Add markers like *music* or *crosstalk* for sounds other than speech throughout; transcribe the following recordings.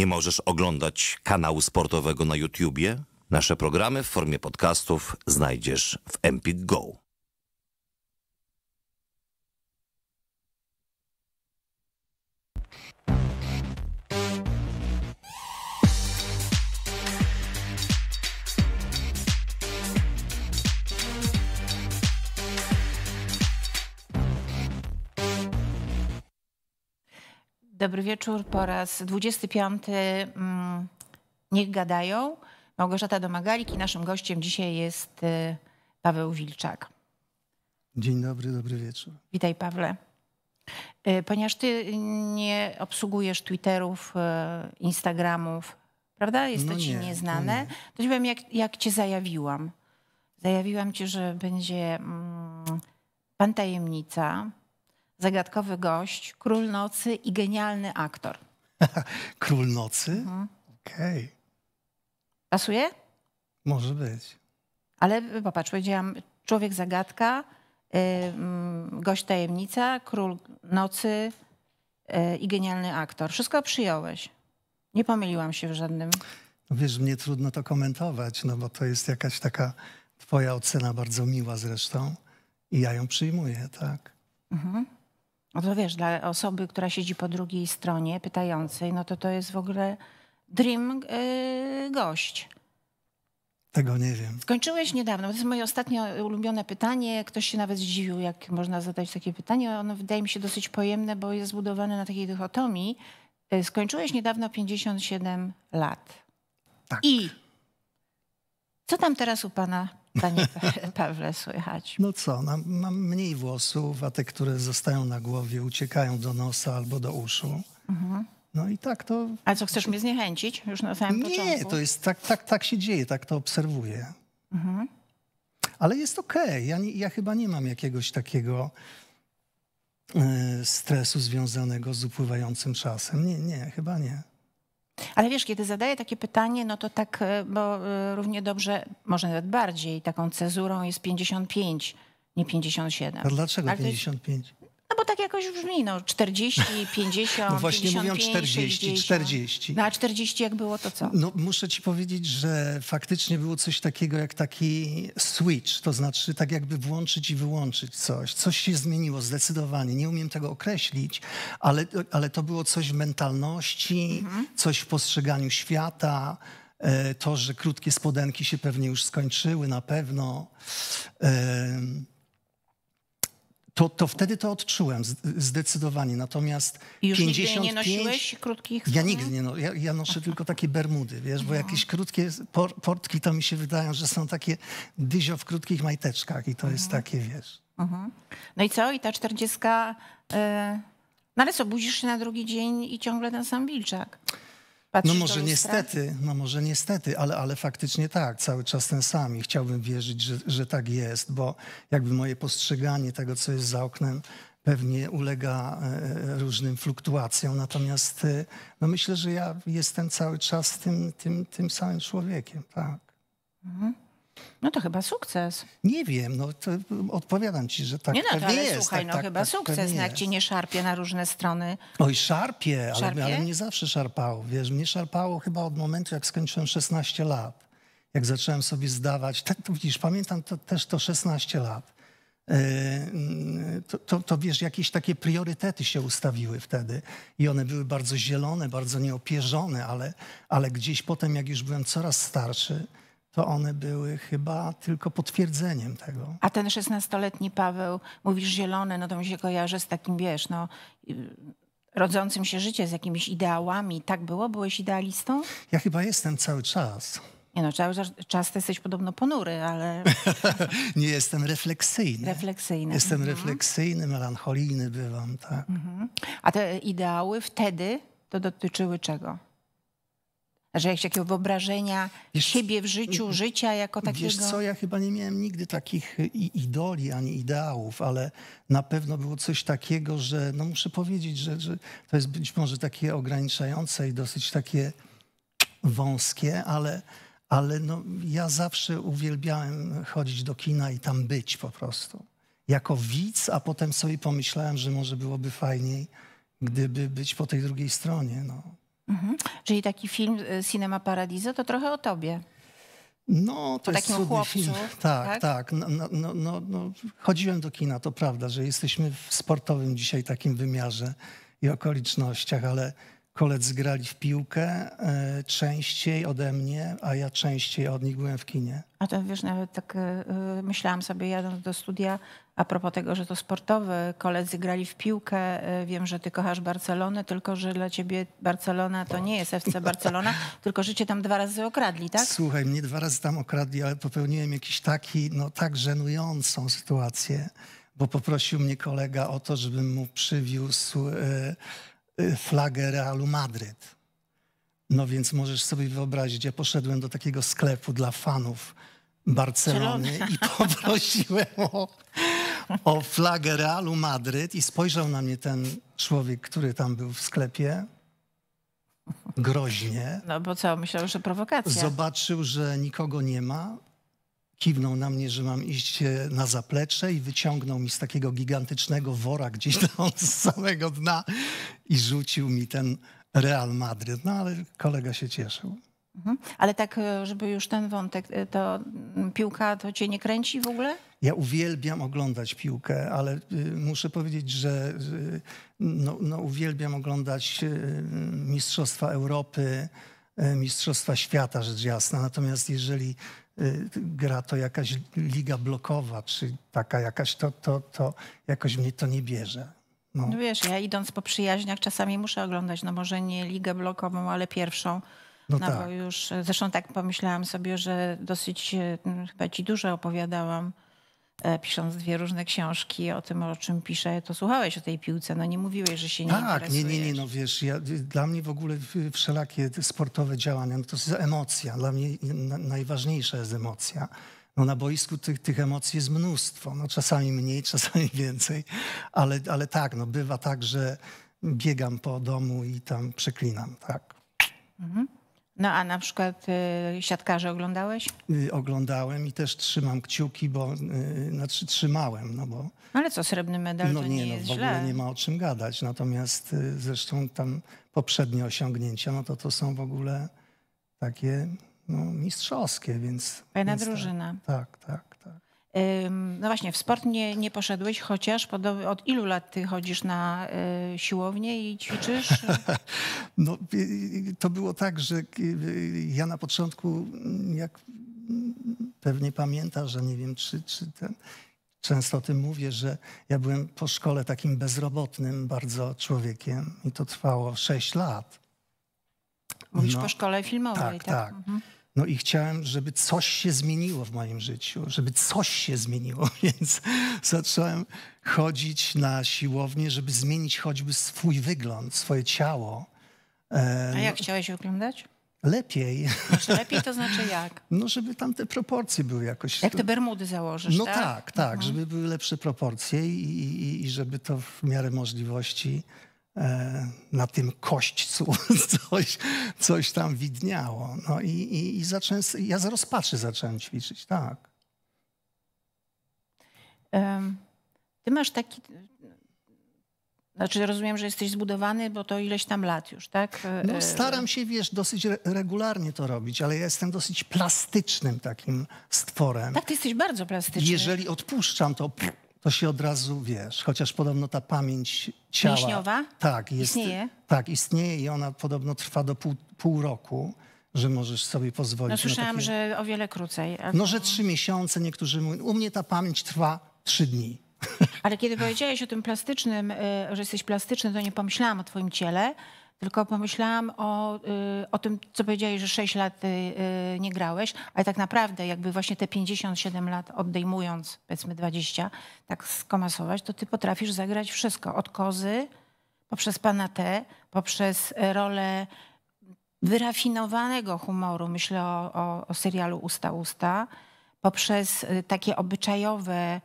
Nie możesz oglądać kanału sportowego na YouTubie? Nasze programy w formie podcastów znajdziesz w Empik Go. Dobry wieczór po raz 25. Mm, niech gadają. Małgorzata Domagalik i naszym gościem dzisiaj jest y, Paweł Wilczak. Dzień dobry, dobry wieczór. Witaj Pawle. Y, ponieważ ty nie obsługujesz Twitterów, y, Instagramów, prawda? Jest no to ci nie, nieznane. No nie. To ci powiem, jak, jak cię zajawiłam. Zajawiłam cię, że będzie mm, pan tajemnica, zagadkowy gość, król nocy i genialny aktor. *laughs* król nocy? Mhm. Okej. Okay. Pasuje? Może być. Ale popatrz, powiedziałam człowiek zagadka, y, mm, gość tajemnica, król nocy y, i genialny aktor. Wszystko przyjąłeś. Nie pomyliłam się w żadnym. No wiesz, mnie trudno to komentować, no bo to jest jakaś taka twoja ocena bardzo miła zresztą i ja ją przyjmuję, tak? Mhm. No to wiesz, dla osoby, która siedzi po drugiej stronie pytającej, no to to jest w ogóle dream yy, gość. Tego nie wiem. Skończyłeś niedawno, to jest moje ostatnie ulubione pytanie. Ktoś się nawet zdziwił, jak można zadać takie pytanie. Ono wydaje mi się dosyć pojemne, bo jest zbudowane na takiej dychotomii. Y, skończyłeś niedawno 57 lat. Tak. I co tam teraz u pana Panie Pawle, słychać. No co, mam, no, mam, mniej włosów, a te, które zostają na głowie, uciekają do nosa albo do uszu. Mhm. No i tak to... A co, chcesz mnie zniechęcić już na samym Nie, początku? Nie, to jest tak, tak, tak się dzieje, tak to obserwuję. Mhm. Ale jest okej. Okay. Ja, ja chyba nie mam jakiegoś takiego e, stresu związanego z upływającym czasem. Nie, nie, chyba nie. Ale wiesz, kiedy zadaję takie pytanie, no to tak, e, bo e, równie dobrze, może nawet bardziej, taką cezurą jest 55, nie 57. A dlaczego Ale 55? No bo tak jakoś brzmi, no 40, 50, *laughs* No właśnie 55, mówią 40, 40. No a 40 jak było, to co? No muszę ci powiedzieć, że faktycznie było coś takiego jak taki switch, to znaczy tak jakby włączyć i wyłączyć coś. Coś się zmieniło zdecydowanie, nie umiem tego określić, ale, ale to było coś w mentalności, mhm. coś w postrzeganiu świata, e, to, że krótkie spodenki się pewnie już skończyły na pewno to, to wtedy to odczułem zdecydowanie. Natomiast I już 55, nie nosiłeś krótkich Ja nigdy nie no, ja, ja noszę tylko takie bermudy, wiesz, bo no. jakieś krótkie por, portki to mi się wydają, że są takie dyzio w krótkich majteczkach i to mhm. jest takie, wiesz. Mhm. No i co? I ta czterdziestka... Yy... No ale co, budzisz się na drugi dzień i ciągle ten sam wilczak. Patrzysz no może niestety, no może niestety, ale, ale faktycznie tak, cały czas ten sami. Chciałbym wierzyć, że, że tak jest, bo jakby moje postrzeganie tego, co jest za oknem, pewnie ulega e, różnym fluktuacjom. Natomiast e, no myślę, że ja jestem cały czas tym, tym, tym samym człowiekiem, tak. Mhm. No to chyba sukces. Nie wiem, no odpowiadam ci, że tak Nie no, to, ale jest. słuchaj, tak, no tak, chyba tak, sukces, no jak ci nie szarpie na różne strony. Oj, szarpie, szarpie? Ale, ale mnie zawsze szarpało, wiesz, mnie szarpało chyba od momentu, jak skończyłem 16 lat. Jak zacząłem sobie zdawać, tak, to widzisz, pamiętam to, też to 16 lat. E, to, to, to, wiesz, jakieś takie priorytety się ustawiły wtedy i one były bardzo zielone, bardzo nieopierzone, ale, ale gdzieś potem, jak już byłem coraz starszy, to one były chyba tylko potwierdzeniem tego. A ten szesnastoletni Paweł, mówisz zielony, no to mi się kojarzy z takim, wiesz, no, y, rodzącym się życie, z jakimiś ideałami. Tak było? Byłeś idealistą? Ja chyba jestem cały czas. Nie no, cały czas jesteś podobno ponury, ale... *laughs* nie, jestem refleksyjny. Refleksyjny. Jestem mhm. refleksyjny, melancholijny bywam, tak. Mhm. A te ideały wtedy to dotyczyły czego? Że jakieś takiego wyobrażenia wiesz, siebie w życiu, mhm. życia jako takiego? Wiesz co, ja chyba nie miałem nigdy takich y, idoli ani ideałów, ale na pewno było coś takiego, że no muszę powiedzieć, że, że to jest być może takie ograniczające i dosyć takie wąskie, ale, ale no, ja zawsze uwielbiałem chodzić do kina i tam być po prostu. Jako widz, a potem sobie pomyślałem, że może byłoby fajniej, gdyby być po tej drugiej stronie. No. Mhm. Czyli taki film y, Cinema Paradiso to trochę o tobie. No, to o jest takim chłopcu, film. *laughs* Tak, tak. tak. No, no, no, no, no, Chodziłem do kina, to prawda, że jesteśmy w sportowym dzisiaj takim wymiarze i okolicznościach, ale koledzy grali w piłkę e, częściej ode mnie, a ja częściej od nich byłem w kinie. A to wiesz, nawet tak e, e, myślałam sobie jadąc do studia, a propos tego, że to sportowy, koledzy grali w piłkę, y, wiem, że ty kochasz Barcelonę, tylko że dla ciebie Barcelona to nie jest FC Barcelona, *laughs* tylko że cię tam dwa razy okradli, tak? Słuchaj, mnie dwa razy tam okradli, ale popełniłem jakiś taki, no tak żenującą sytuację, bo poprosił mnie kolega o to, żebym mu przywiózł y, y, flagę Realu Madryt. No więc możesz sobie wyobrazić, ja poszedłem do takiego sklepu dla fanów, Barcelony i poprosiłem o, o flagę Realu Madryt i spojrzał na mnie ten człowiek, który tam był w sklepie groźnie. No bo co, myślał, że prowokacja. Zobaczył, że nikogo nie ma, kiwnął na mnie, że mam iść e, na zaplecze i wyciągnął mi z takiego gigantycznego wora gdzieś tam *laughs* z samego dna i rzucił mi ten Real Madryt. No ale kolega się cieszył. Mhm. Ale tak, e, żeby już ten wątek, e, to mm, piłka to cię nie kręci w ogóle? Ja uwielbiam oglądać piłkę, ale y, muszę powiedzieć, że y, no, no uwielbiam oglądać y, Mistrzostwa Europy, Mistrzostwa Świata, rzecz jasna. Natomiast jeżeli gra to jakaś liga blokowa, czy taka jakaś, to, to, to jakoś mnie to nie bierze. No. no wiesz, ja idąc po przyjaźniach czasami muszę oglądać, no może nie ligę blokową, ale pierwszą no, no tak. bo już, e, zresztą tak pomyślałam sobie, że dosyć e, chyba ci dużo opowiadałam, e, pisząc dwie różne książki o tym, o czym piszę, to słuchałeś o tej piłce, no nie mówiłeś, że się nie Tak, nie, nie, nie, no wiesz, ja, y, dla mnie w ogóle wszelakie sportowe działania, no to jest emocja, dla mnie najważniejsza jest emocja. No na boisku tych, tych emocji jest mnóstwo, no czasami mniej, *laughs* czasami więcej, ale, ale tak, no bywa tak, że biegam po domu i tam przeklinam, tak. Mhm. No a na przykład y, siatkarze oglądałeś? Y, oglądałem i też trzymam kciuki, bo y, znaczy trzymałem, no bo... Ale co, srebrny medal no to nie, nie no, jest w ogóle źle. nie ma o czym gadać. Natomiast y, zresztą tam poprzednie osiągnięcia, no to to są w ogóle takie no, mistrzowskie, więc... Fajna tak. drużyna. tak. tak. No właśnie, w sport nie, nie poszedłeś, chociaż od ilu lat ty chodzisz na y, siłownię i ćwiczysz? *laughs* no, to było tak, że y, ja na początku, mm, jak mm, pewnie pamiętasz, że nie wiem, czy, czy ten, często o tym mówię, że ja byłem po szkole takim bezrobotnym bardzo człowiekiem i to trwało 6 lat. Mówisz no, po szkole filmowej, tak? tak. tak. Mhm. No i chciałem, żeby coś się zmieniło w moim życiu, żeby coś się zmieniło, *laughs* więc zacząłem chodzić na siłownię, żeby zmienić choćby swój wygląd, swoje ciało. A jak no, chciałeś wyglądać? Lepiej. Znaczy lepiej to *laughs* znaczy jak? No, żeby tam te proporcje były jakoś... Jak te bermudy założysz, No tak, tak, tak mhm. żeby były lepsze proporcje i, i, i żeby to w miarę możliwości E, na tym kośćcu *laughs* coś, coś tam widniało. No i, i, i zacząłem, ja z rozpaczy zacząłem ćwiczyć, tak. Ty masz taki... Znaczy rozumiem, że jesteś zbudowany, bo to ileś tam lat już, tak? E, no, staram się, wiesz, dosyć regularnie to robić, ale ja jestem dosyć plastycznym takim stworem. Tak, ty jesteś bardzo plastyczny. Jeżeli odpuszczam, to pff, to się od razu wiesz, chociaż podobno ta pamięć ciała. Mięśniowa? Tak, jest, istnieje. Tak, istnieje i ona podobno trwa do pół, pół roku, że możesz sobie pozwolić. No słyszałam, takie, że o wiele krócej. No, że trzy miesiące, niektórzy mówią. U mnie ta pamięć trwa trzy dni. Ale kiedy powiedziałeś o tym plastycznym, y, że jesteś plastyczny, to nie pomyślałam o twoim ciele. Tylko pomyślałam o, y, o tym, co powiedziałeś, że 6 lat y, y, nie grałeś, ale tak naprawdę jakby właśnie te 57 lat odejmując, powiedzmy 20, tak skomasować, to ty potrafisz zagrać wszystko. Od kozy, poprzez pana T, poprzez rolę wyrafinowanego humoru, myślę o, o, o serialu Usta Usta, poprzez takie obyczajowe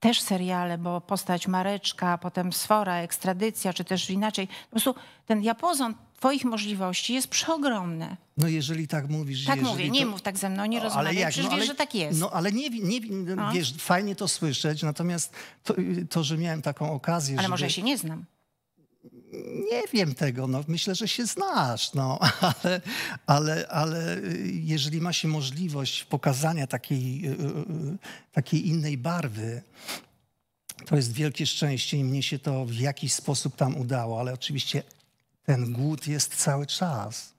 też seriale, bo postać Mareczka, potem Sfora, Ekstradycja, czy też inaczej. Po prostu ten diapozon twoich możliwości jest przeogromny. No jeżeli tak mówisz... Tak mówię, to... nie mów tak ze mną, nie no, rozmawiaj, ale przecież no, ale, wiesz, że tak jest. No ale nie, nie no. wiesz, fajnie to słyszeć, natomiast to, to że miałem taką okazję, Ale żeby... może ja się nie znam. Nie wiem tego, no, myślę, że się znasz, no, *laughs* ale, ale, ale y, jeżeli ma się możliwość pokazania takiej, y, y, takiej innej barwy, to jest wielkie szczęście i mnie się to w jakiś sposób tam udało, ale oczywiście ten głód jest cały czas.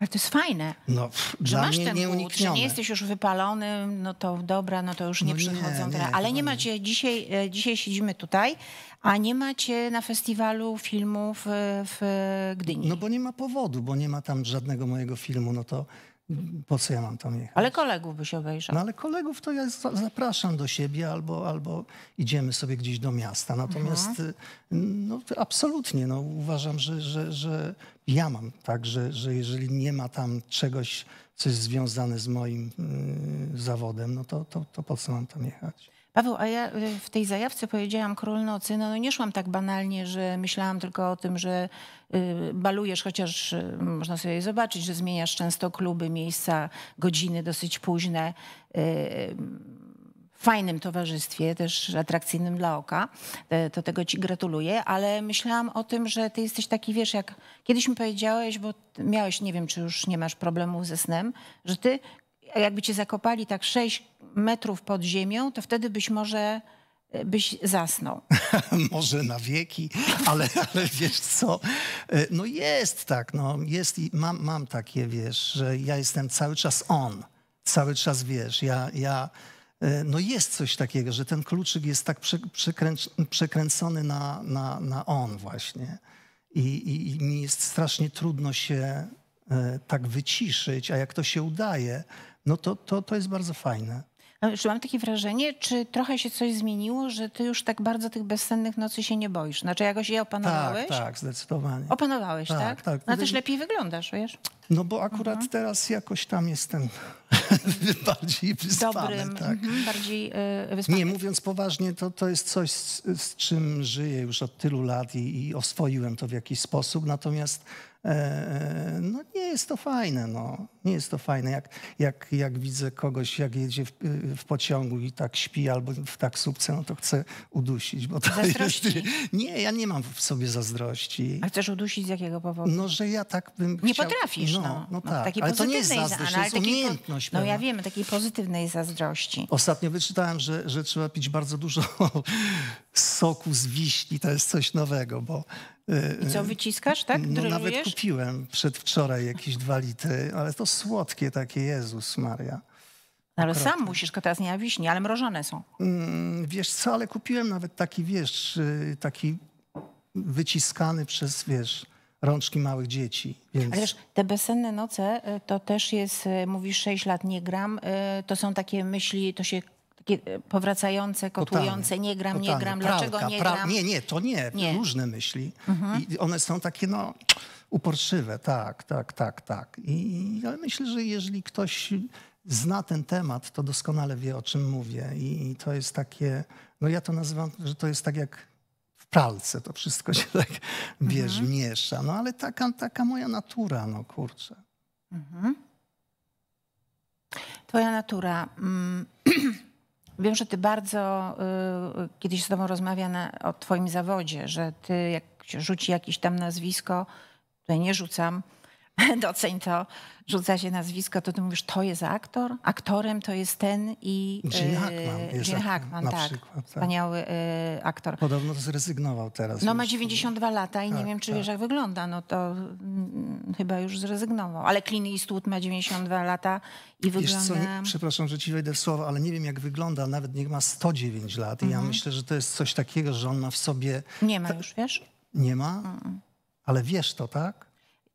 Ale to jest fajne, no, pff, że masz ten głód, że nie jesteś już wypalony, no to dobra, no to już nie no przychodzą nie, Ale nie macie, dzisiaj, e, dzisiaj siedzimy tutaj, a nie macie na festiwalu filmów e, w Gdyni. No bo nie ma powodu, bo nie ma tam żadnego mojego filmu, no to po co ja mam tam jechać? Ale kolegów by się obejrzał. No ale kolegów to ja zapraszam do siebie albo, albo idziemy sobie gdzieś do miasta. Natomiast mhm. Y, no, absolutnie no, uważam, że, że, że ja mam tak, że, że jeżeli nie ma tam czegoś, co jest związane z moim y, zawodem, no to, to, to po co mam tam jechać? Paweł, a ja y, w tej zajawce powiedziałam Król Nocy, no, no nie szłam tak banalnie, że myślałam tylko o tym, że y, balujesz, chociaż y, można sobie zobaczyć, że zmieniasz często kluby, miejsca, godziny dosyć późne fajnym towarzystwie, też atrakcyjnym dla oka. To tego ci gratuluję, ale myślałam o tym, że ty jesteś taki, wiesz, jak kiedyś mi powiedziałeś, bo miałeś, nie wiem, czy już nie masz problemów ze snem, że ty jakby cię zakopali tak sześć metrów pod ziemią, to wtedy być może e, byś zasnął. *laughs* Może na wieki, ale, ale wiesz co, e, no jest tak, no jest, mam, mam takie, wiesz, że ja jestem cały czas on, cały czas, wiesz, ja, ja e, no jest coś takiego, że ten kluczyk jest tak przekręcony na, na, na on właśnie I, i, i mi jest strasznie trudno się tak wyciszyć, a jak to się udaje, no to, to, to jest bardzo fajne. E, czy mam takie wrażenie, czy trochę się coś zmieniło, że ty już tak bardzo tych bezsennych nocy się nie boisz? Znaczy jakoś je opanowałeś? Tak, tak, zdecydowanie. Opanowałeś, tak? tak? tak. No też lepiej wyglądasz, wiesz? No bo akurat mhm. teraz jakoś tam jestem *laughs* bardziej wyspany. Dobrym, tak. Mhm, bardziej yy, wyspany. Nie, mówiąc poważnie, to, to jest coś, z, z czym żyję już od tylu lat i, i oswoiłem to w jakiś sposób. Natomiast E, e, no nie jest to fajne, no. nie jest to fajne, jak, jak, jak widzę kogoś, jak jedzie w, e, w pociągu i tak śpi albo w taksówce, no to chcę udusić, bo to jest... *laughs* Nie, ja nie mam w sobie zazdrości. A chcesz udusić z jakiego powodu? No, że ja tak bym Nie potrafisz, no. No, no, no tak, ale to nie jest zazdrość, to jest umiejętność. No ja wiem, takiej pozytywnej zazdrości. Ostatnio wyczytałem, że, że trzeba pić bardzo dużo *laughs* soku z wiśni, to jest coś nowego, bo i co, wyciskasz, tak? No, nawet kupiłem przedwczoraj jakieś dwa litry, ale to słodkie takie, Jezus Maria. No, ale sam musisz, teraz nie ma wiśni, ale mrożone są. Mm, wiesz co, ale kupiłem nawet taki, wiesz, y, taki wyciskany przez, wiesz, rączki małych dzieci. Więc... Ale wiesz, te bezsenne noce y, to też jest, y, mówisz 6 lat, nie gram, to są takie myśli, to się E, powracające, kotujące, nie gram, totalnie. nie gram, Pralka, dlaczego nie pra... gram? Nie, nie, to nie, nie. różne myśli. Mhm. I one są takie, no, uporczywe, tak, tak, tak, tak. I ale myślę, że jeżeli ktoś zna ten temat, to doskonale wie, o czym mówię. I, i to jest takie, no ja to nazywam, że to jest tak jak w pralce, to wszystko się tak, wiesz, mhm. miesza. No ale taka, taka moja natura, no kurczę. Mhm. Twoja natura. Mm, *clears throat* Wiem, że ty bardzo y, kiedyś z tobą rozmawia na, o twoim zawodzie, że ty jak rzuci jakieś tam nazwisko, ja nie rzucam, *laughs* doceń to, rzuca się nazwisko, to ty mówisz, to jest aktor, aktorem to jest ten i... E, Gene Hackman. Gene Hackman, na tak. Przykład, tak. Wspaniały e, aktor. Podobno zrezygnował teraz. No ma 92 lata i tak, nie wiem, czy tak. wiesz, jak wygląda. No to mm, chyba już zrezygnował. Ale Clint Eastwood ma 92 lata i wygląda... Co, nie, przepraszam, że ci wejdę w słowo, ale nie wiem, jak wygląda. Nawet niech ma 109 lat i ja mhm. myślę, że to jest coś takiego, że on ma w sobie... Nie ma już, wiesz? Nie ma? ale wiesz to, tak?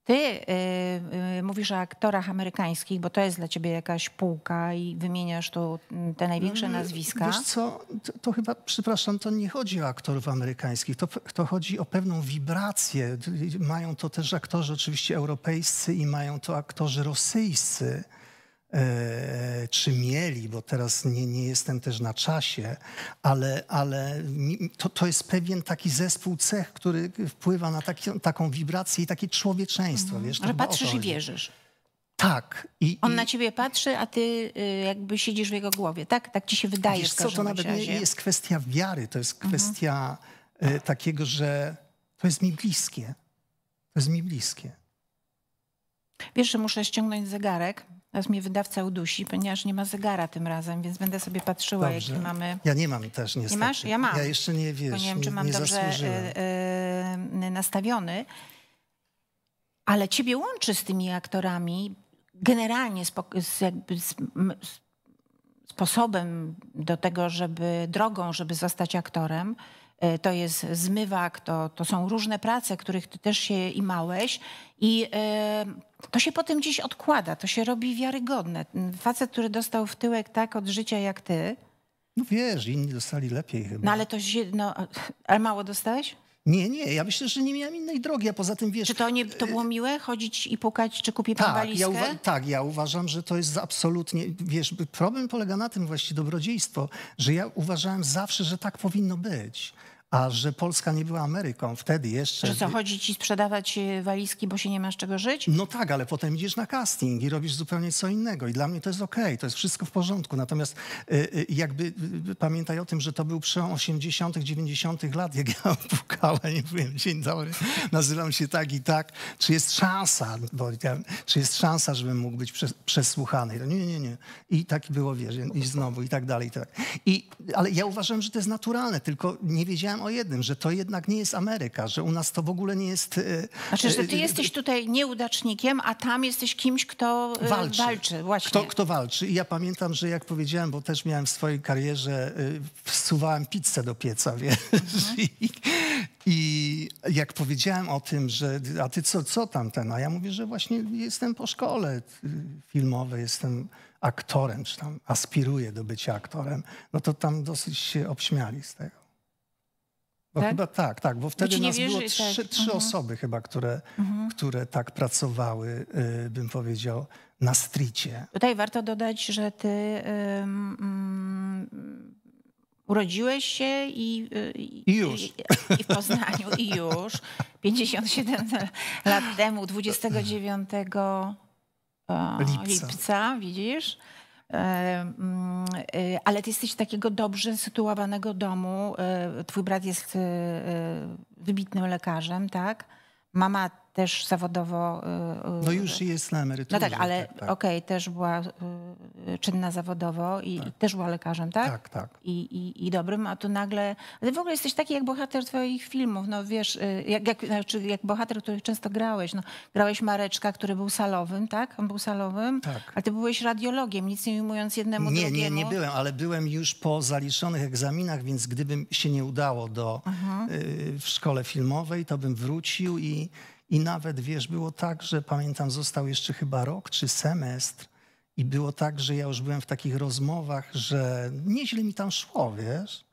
Ty yy, mówisz o aktorach amerykańskich, bo to jest dla ciebie jakaś półka i wymieniasz tu mm, te największe mm, nazwiska. Wiesz co, to, to chyba, przepraszam, to nie chodzi o aktorów amerykańskich, to, to chodzi o pewną wibrację. Mają to też aktorzy oczywiście europejscy i mają to aktorzy rosyjscy. E, czy mieli, bo teraz nie, nie jestem też na czasie, ale, ale to, to jest pewien taki zespół cech, który wpływa na taki, taką wibrację i takie człowieczeństwo. Mm. Wiesz, ale patrzysz i wierzysz. Tak. I, On i... na ciebie patrzy, a ty y, jakby siedzisz w jego głowie, tak? Tak ci się wydaje. Wiesz co, to nawet razie. nie jest kwestia wiary, to jest mhm. kwestia mhm. takiego, że to jest mi bliskie. To jest mi bliskie. Wiesz, że muszę ściągnąć zegarek, Teraz mnie wydawca udusi, ponieważ nie ma zegara tym razem, więc będę sobie patrzyła, Dobrze. jakie mamy. Ja nie mam też niestety. Nie masz? Ja mam. Ja jeszcze nie wiesz. Bo nie wiem, czy mam dobrze y, y, nastawiony. Ale ciebie łączy z tymi aktorami generalnie z, jakby z, sposobem do tego, żeby drogą, żeby zostać aktorem. E, to jest zmywak, to, to są różne prace, których ty też się imałeś i e, to się potem gdzieś odkłada, to się robi wiarygodne. Facet, który dostał w tyłek tak od życia jak ty. No wiesz, inni dostali lepiej chyba. No ale to się, no, *laughs* ale mało dostałeś? Nie, nie, ja myślę, że nie miałem innej drogi, a poza tym wiesz... Czy to, nie, e, to było miłe, chodzić i pukać, czy kupić pan tak, walizkę? Ja uwa- tak, ja uważam, że to jest absolutnie... Wiesz, problem polega na tym właśnie, dobrodziejstwo, że ja uważałem zawsze, że tak powinno być a że Polska nie była Ameryką wtedy jeszcze. Że co, chodzi ci sprzedawać e, walizki, bo się nie masz czego żyć? No tak, ale potem idziesz na casting i robisz zupełnie co innego i dla mnie to jest okej, okay, to jest wszystko w porządku. Natomiast e, e, jakby pamiętaj o tym, że to był przełom 80., 90. lat, jak ja *laughs* pukałem i mówiłem, dzień dobry, nazywam się tak i tak, czy jest szansa, bo, czy jest szansa, żebym mógł być przesłuchany? No nie, nie, nie. I tak było, wiesz, i znowu, i tak dalej, i tak. I, ale ja uważam, że to jest naturalne, tylko nie wiedziałem o jednym, że to jednak nie jest Ameryka, że u nas to w ogóle nie jest... E, znaczy, że e, ty jesteś tutaj nieudacznikiem, a tam jesteś kimś, kto e, walczy. walczy właśnie. Kto, kto walczy. I ja pamiętam, że jak powiedziałem, bo też miałem w swojej karierze, wsuwałem pizzę do pieca, *laughs* wiesz. Mhm. I, jak powiedziałem o tym, że a ty co, co tam ten? A ja mówię, że właśnie jestem po szkole filmowej, jestem aktorem, czy tam aspiruję do bycia aktorem, no to tam dosyć się obśmiali z tego. Bo tak? chyba tak, tak, bo wtedy nas wierzy, było tak. trzy, tak. trzy mhm. osoby chyba, które, mhm. które tak pracowały, y, bym powiedział, na stricie. Tutaj warto dodać, że ty um, um, urodziłeś się i, i, y, I już. I, I, w Poznaniu i już 57 lat temu, 29 lipca, lipca widzisz? Mm, y, ale ty jesteś takiego dobrze sytuowanego domu. Y, twój brat jest y, wybitnym lekarzem, tak? Mama też zawodowo. Y, y, no już jest na emeryturze. No tak, ale tak, tak. okej, okay, też była y, czynna zawodowo i, tak. i, też była lekarzem, tak? Tak, tak. I, i, i dobrym, a tu nagle. Ty w ogóle jesteś taki jak bohater twoich filmów, no wiesz, jak, jak, znaczy jak bohater, który często grałeś. No, grałeś Mareczka, który był salowym, tak? On był salowym, tak. A ty byłeś radiologiem, nic nie mówiąc jednemu nie, drugiemu. Nie, nie byłem, ale byłem już po zaliczonych egzaminach, więc gdybym się nie udało do, mhm. y, w szkole filmowej, to bym wrócił i i nawet, wiesz, było tak, że pamiętam, został jeszcze chyba rok czy semestr i było tak, że ja już byłem w takich rozmowach, że nieźle mi tam szło, wiesz.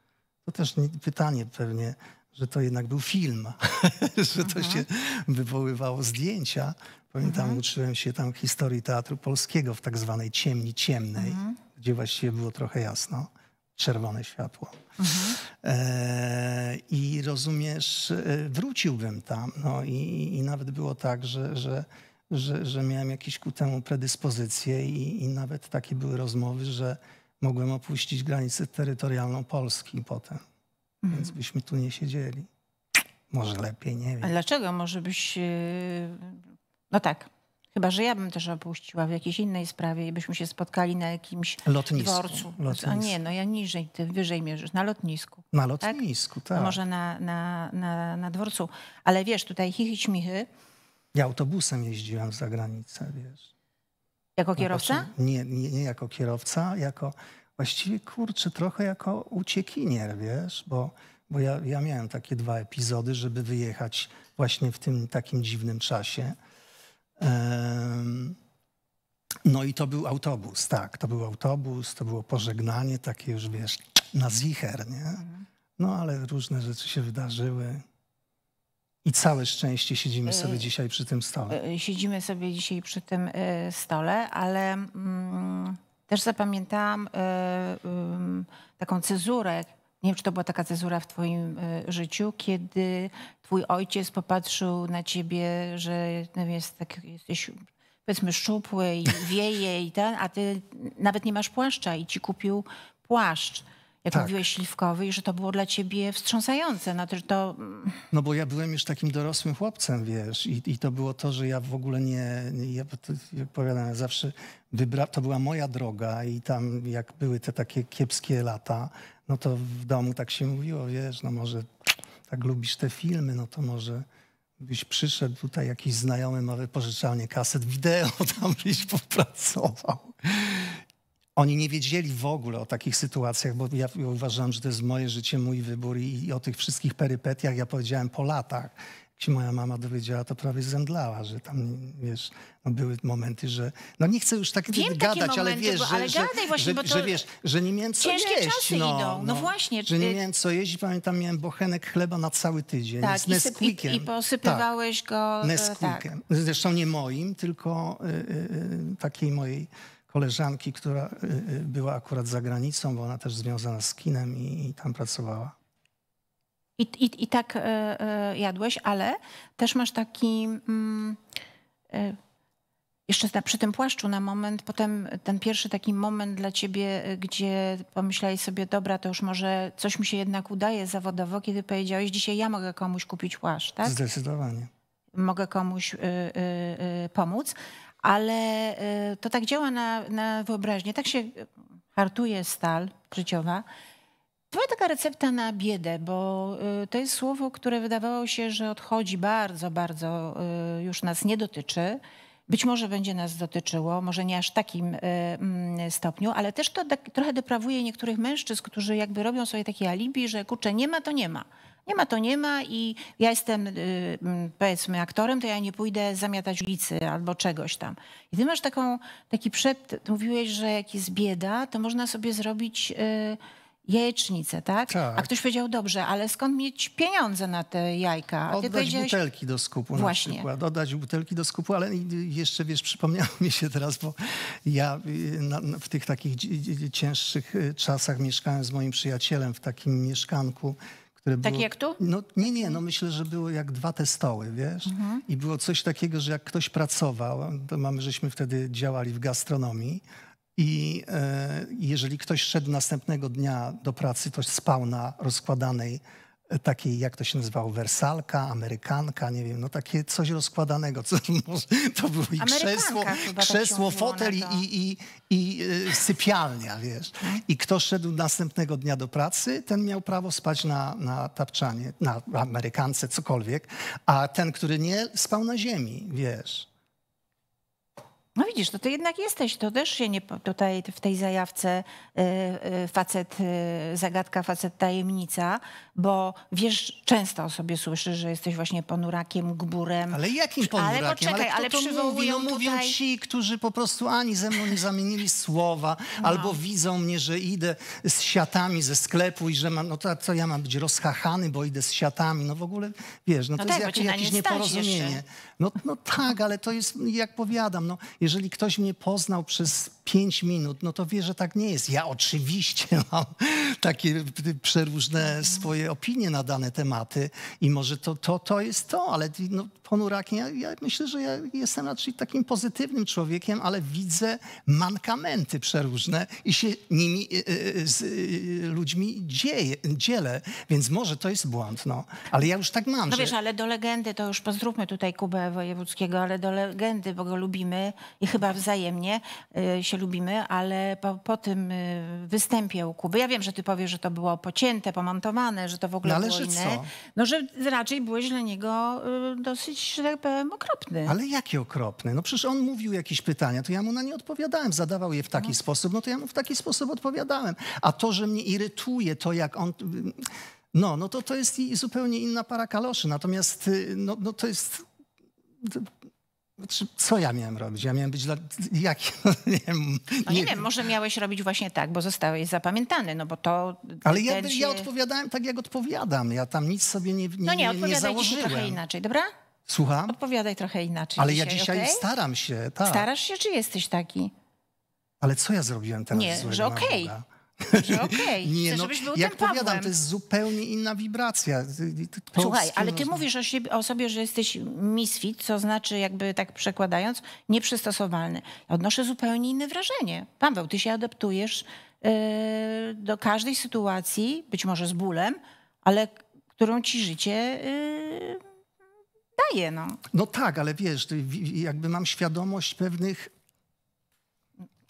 To też pytanie pewnie, że to jednak był film, *laughs* że to mhm. się wywoływało zdjęcia. Pamiętam, mhm. uczyłem się tam historii teatru polskiego w tak zwanej ciemni ciemnej, mhm. gdzie właściwie było trochę jasno czerwone światło. Mhm. E, I rozumiesz, e, wróciłbym tam. No i, i nawet było tak, że, że, że, że miałem jakieś ku temu predyspozycje i, i nawet takie były rozmowy, że mogłem opuścić granicę terytorialną Polski potem. Mhm. Więc byśmy tu nie siedzieli. Może lepiej, nie wiem. A dlaczego? Może byś... E, no tak, Chyba, że ja bym też opuściła w jakiejś innej sprawie i byśmy się spotkali na jakimś lotnisku. dworcu. Lotnisku. A nie, no ja niżej, ty wyżej mierzysz, na lotnisku. Na tak? lotnisku, tak. tak. może na, na, na, na dworcu. Ale wiesz, tutaj chichy śmichy. Ja autobusem jeździłam za granicę, wiesz. Jako kierowca? nie, nie, nie jako kierowca, jako właściwie kurczę, trochę jako uciekinier, wiesz, bo, bo ja, ja miałem takie dwa epizody, żeby wyjechać właśnie w tym takim dziwnym czasie. No i to był autobus, tak, to był autobus, to było pożegnanie takie już, wiesz, na zicher, nie? Mhm. No ale różne rzeczy się wydarzyły. I całe szczęście siedzimy sobie y, dzisiaj przy tym stole. Y, siedzimy sobie dzisiaj przy tym y, stole, ale mm, też zapamiętałam taką cezurę, nie wiem, czy to była taka cezura w twoim y, życiu, kiedy twój ojciec popatrzył na ciebie, że jest no tak, jesteś powiedzmy szczupły i wieje i ten, a ty nawet nie masz płaszcza i ci kupił płaszcz jak tak. mówiłeś, śliwkowy i że to było dla ciebie wstrząsające. No, to... Mm. no bo ja byłem już takim dorosłym chłopcem, wiesz, i, i to było to, że ja w ogóle nie, nie ja powiadam, zawsze wybra... to była moja droga i tam jak były te takie kiepskie lata, no to w domu tak się mówiło, wiesz, no może tak lubisz te filmy, no to może byś przyszedł tutaj jakiś znajomy ma wypożyczalnię kaset wideo, *laughs* tam byś popracował. Oni nie wiedzieli w ogóle o takich sytuacjach, bo ja uważam, że to jest moje życie, mój wybór i, i o tych wszystkich perypetiach ja powiedziałem po latach. Jak się moja mama dowiedziała, to prawie zemdlała, że tam, wiesz, no były momenty, że... No nie chcę już tak Wiem gadać, momenty, ale wiesz, ale że, gadaj właśnie, że, że, wiesz, że nie miałem co ciężkie czasy no, idą, no, no, właśnie. Że nie y- miałem co jeść. Pamiętam, miałem bochenek chleba na cały tydzień tak, z Nesquikiem. I, i posypywałeś tak, go... Y, Nesquikiem. Tak. Zresztą nie moim, tylko y, y, y takiej mojej koleżanki, która y, y, była akurat za granicą, bo ona też związana z kinem i, i tam pracowała. I, i, i tak y, y, jadłeś, ale też masz taki. Y, jeszcze przy tym płaszczu na moment, potem ten pierwszy taki moment dla ciebie, gdzie pomyślałeś sobie, dobra, to już może coś mi się jednak udaje zawodowo, kiedy powiedziałeś, dzisiaj ja mogę komuś kupić płaszcz, tak? Zdecydowanie. Mogę komuś y, pomóc, ale e, to tak działa na, na wyobraźnię. Tak się hartuje stal życiowa. To taka recepta na biedę, bo e, to jest słowo, które wydawało się, że odchodzi bardzo, bardzo, e, już nas nie dotyczy. Być może będzie nas dotyczyło, może nie aż takim mm, stopniu, ale też to tak trochę deprawuje niektórych mężczyzn, którzy jakby robią sobie takie alibi, że kurczę, nie ma to nie ma. Nie ma to nie ma i ja jestem y, powiedzmy aktorem, to ja nie pójdę zamiatać ulicy albo czegoś tam. I ty masz taką, taki przed, mówiłeś, że jak jest bieda, to można sobie zrobić y, jajecznicę, tak? tak? A ktoś powiedział, dobrze, ale skąd mieć pieniądze na te jajka? A Oddać powiedziałeś... butelki do skupu Właśnie. na przykład. Oddać butelki do skupu, ale jeszcze, wiesz, przypomniało mi się teraz, bo ja y, w tych takich cięższych czasach mieszkałem z moim przyjacielem w takim mieszkanku które tak było, jak tu? No, nie, nie, no myślę, że było jak dwa te stoły, wiesz? Mhm. I było coś takiego, że jak ktoś pracował, to mamy, żeśmy wtedy działali w gastronomii, i e, jeżeli ktoś szedł następnego dnia do pracy, to spał na rozkładanej takiej, jak to się nazywało, wersalka, amerykanka, nie wiem, no takie coś rozkładanego, co, *laughs* może, to było i krzesło, tak krzesło fotel i, i, i, e, sypialnia, wiesz. I kto szedł następnego dnia do pracy, ten miał prawo spać na, na tapczanie, na amerykance, cokolwiek, a ten, który nie, spał na ziemi, wiesz. No widzisz, no to ty jednak jesteś, to też się nie, tutaj w tej zajawce y, y, facet, y, zagadka, facet, tajemnica, bo wiesz, często o sobie słyszysz, że jesteś właśnie ponurakiem, gburem. Ale jakim ponurakiem? Ale poczekaj, ale, ale to mówią tutaj... ci, którzy po prostu ani ze mną nie zamienili słowa, no. albo widzą mnie, że idę z siatami ze sklepu i że mam, no to co ja mam być rozchachany, bo idę z siatami, no w ogóle, wiesz, no, no to tak, jest jak, jakieś nieporozumienie. No, no tak, ale to jest, jak powiadam, no jeżeli ktoś mnie poznał przez pięć minut, no to wie, że tak nie jest. Ja oczywiście *laughs* mam takie y, przeróżne swoje opinie na dane tematy i może to, to, to jest to, ale no, ponurakiem, ja, ja myślę, że ja jestem raczej takim pozytywnym człowiekiem, ale widzę mankamenty przeróżne i się nimi y, y, z ludźmi dzieje, dzielę, więc może to jest błąd, no. Ale ja już tak mam. No że... wiesz, ale do legendy, to już pozdrówmy tutaj Kubę Wojewódzkiego, ale do legendy, bo go lubimy, i chyba wzajemnie y, się lubimy, ale po, po tym y, występie u Kuby, ja wiem, że ty powiesz, że to było pocięte, pomontowane, że to w ogóle no, ale było że inne. Co? No, że raczej byłeś dla niego y, dosyć, że tak powiem, okropny. Ale jaki okropny? No przecież on mówił jakieś pytania, to ja mu na nie odpowiadałem, zadawał je w taki no. sposób, no to ja mu w taki sposób odpowiadałem. A to, że mnie irytuje, to jak on... No, no to, to jest zupełnie inna para kaloszy. Natomiast no, no to jest znaczy, co ja miałem robić? Ja miałem być dla... Jak? *laughs* nie, wiem, no nie, nie, wiem, może miałeś robić właśnie tak, bo zostałeś zapamiętany, no bo to... Ale ja, ja odpowiadałem tak, jak odpowiadam. Ja tam nic sobie nie, nie, no nie, Odpowiadaj nie trochę inaczej, dobra? Słucham? Odpowiadaj trochę inaczej Ale dzisiaj, ja dzisiaj okay? staram się, tak. Starasz się, czy jesteś taki? Ale co ja zrobiłem teraz Nie, że okej. Okay. *laughs* Okej, okay. nie, Chcesz, no, był jak powiadam, to jest zupełnie inna wibracja. Y, y, y, Słuchaj, ale ty mówisz o, siebie, o, sobie, że jesteś misfit, co znaczy jakby tak przekładając, nieprzystosowalny. Odnoszę zupełnie inne wrażenie. Paweł, ty się adaptujesz yy, do każdej sytuacji, być może z bólem, ale którą ci życie... Yy, daje, no. no tak, ale wiesz, jakby mam świadomość pewnych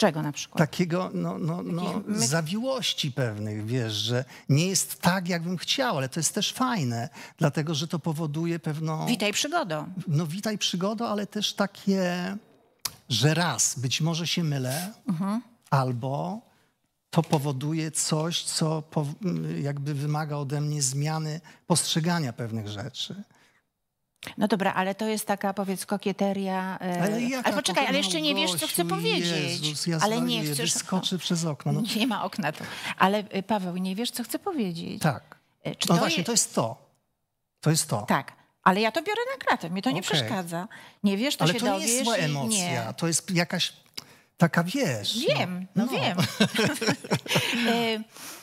Czego na przykład? Takiego no, no, no, my... zawiłości pewnych, wiesz, że nie jest tak, jakbym chciał, ale to jest też fajne, dlatego że to powoduje pewną. Witaj przygodą. No, witaj przygodą, ale też takie, że raz być może się mylę, mhm. albo to powoduje coś, co jakby wymaga ode mnie zmiany postrzegania pewnych rzeczy. No dobra, ale to jest taka, powiedz, kokieteria. E, ale, jaka ale poczekaj, ale jeszcze nie no wiesz, co chcę powiedzieć. Jezus, ja ale nie chcesz. Skoczy no, przez okno. No. Nie ma okna tu. Ale e, Paweł, nie wiesz, co chcę powiedzieć. Tak. E, czy no to właśnie, to jest to. To jest to. Tak. Ale ja to biorę na kratę, mi to nie przeszkadza. Nie wiesz, to ale się to dowiesz. To nie jest emocja, nie. to jest jakaś taka wiesz. Wiem, no, no wiem. *laughs* *laughs*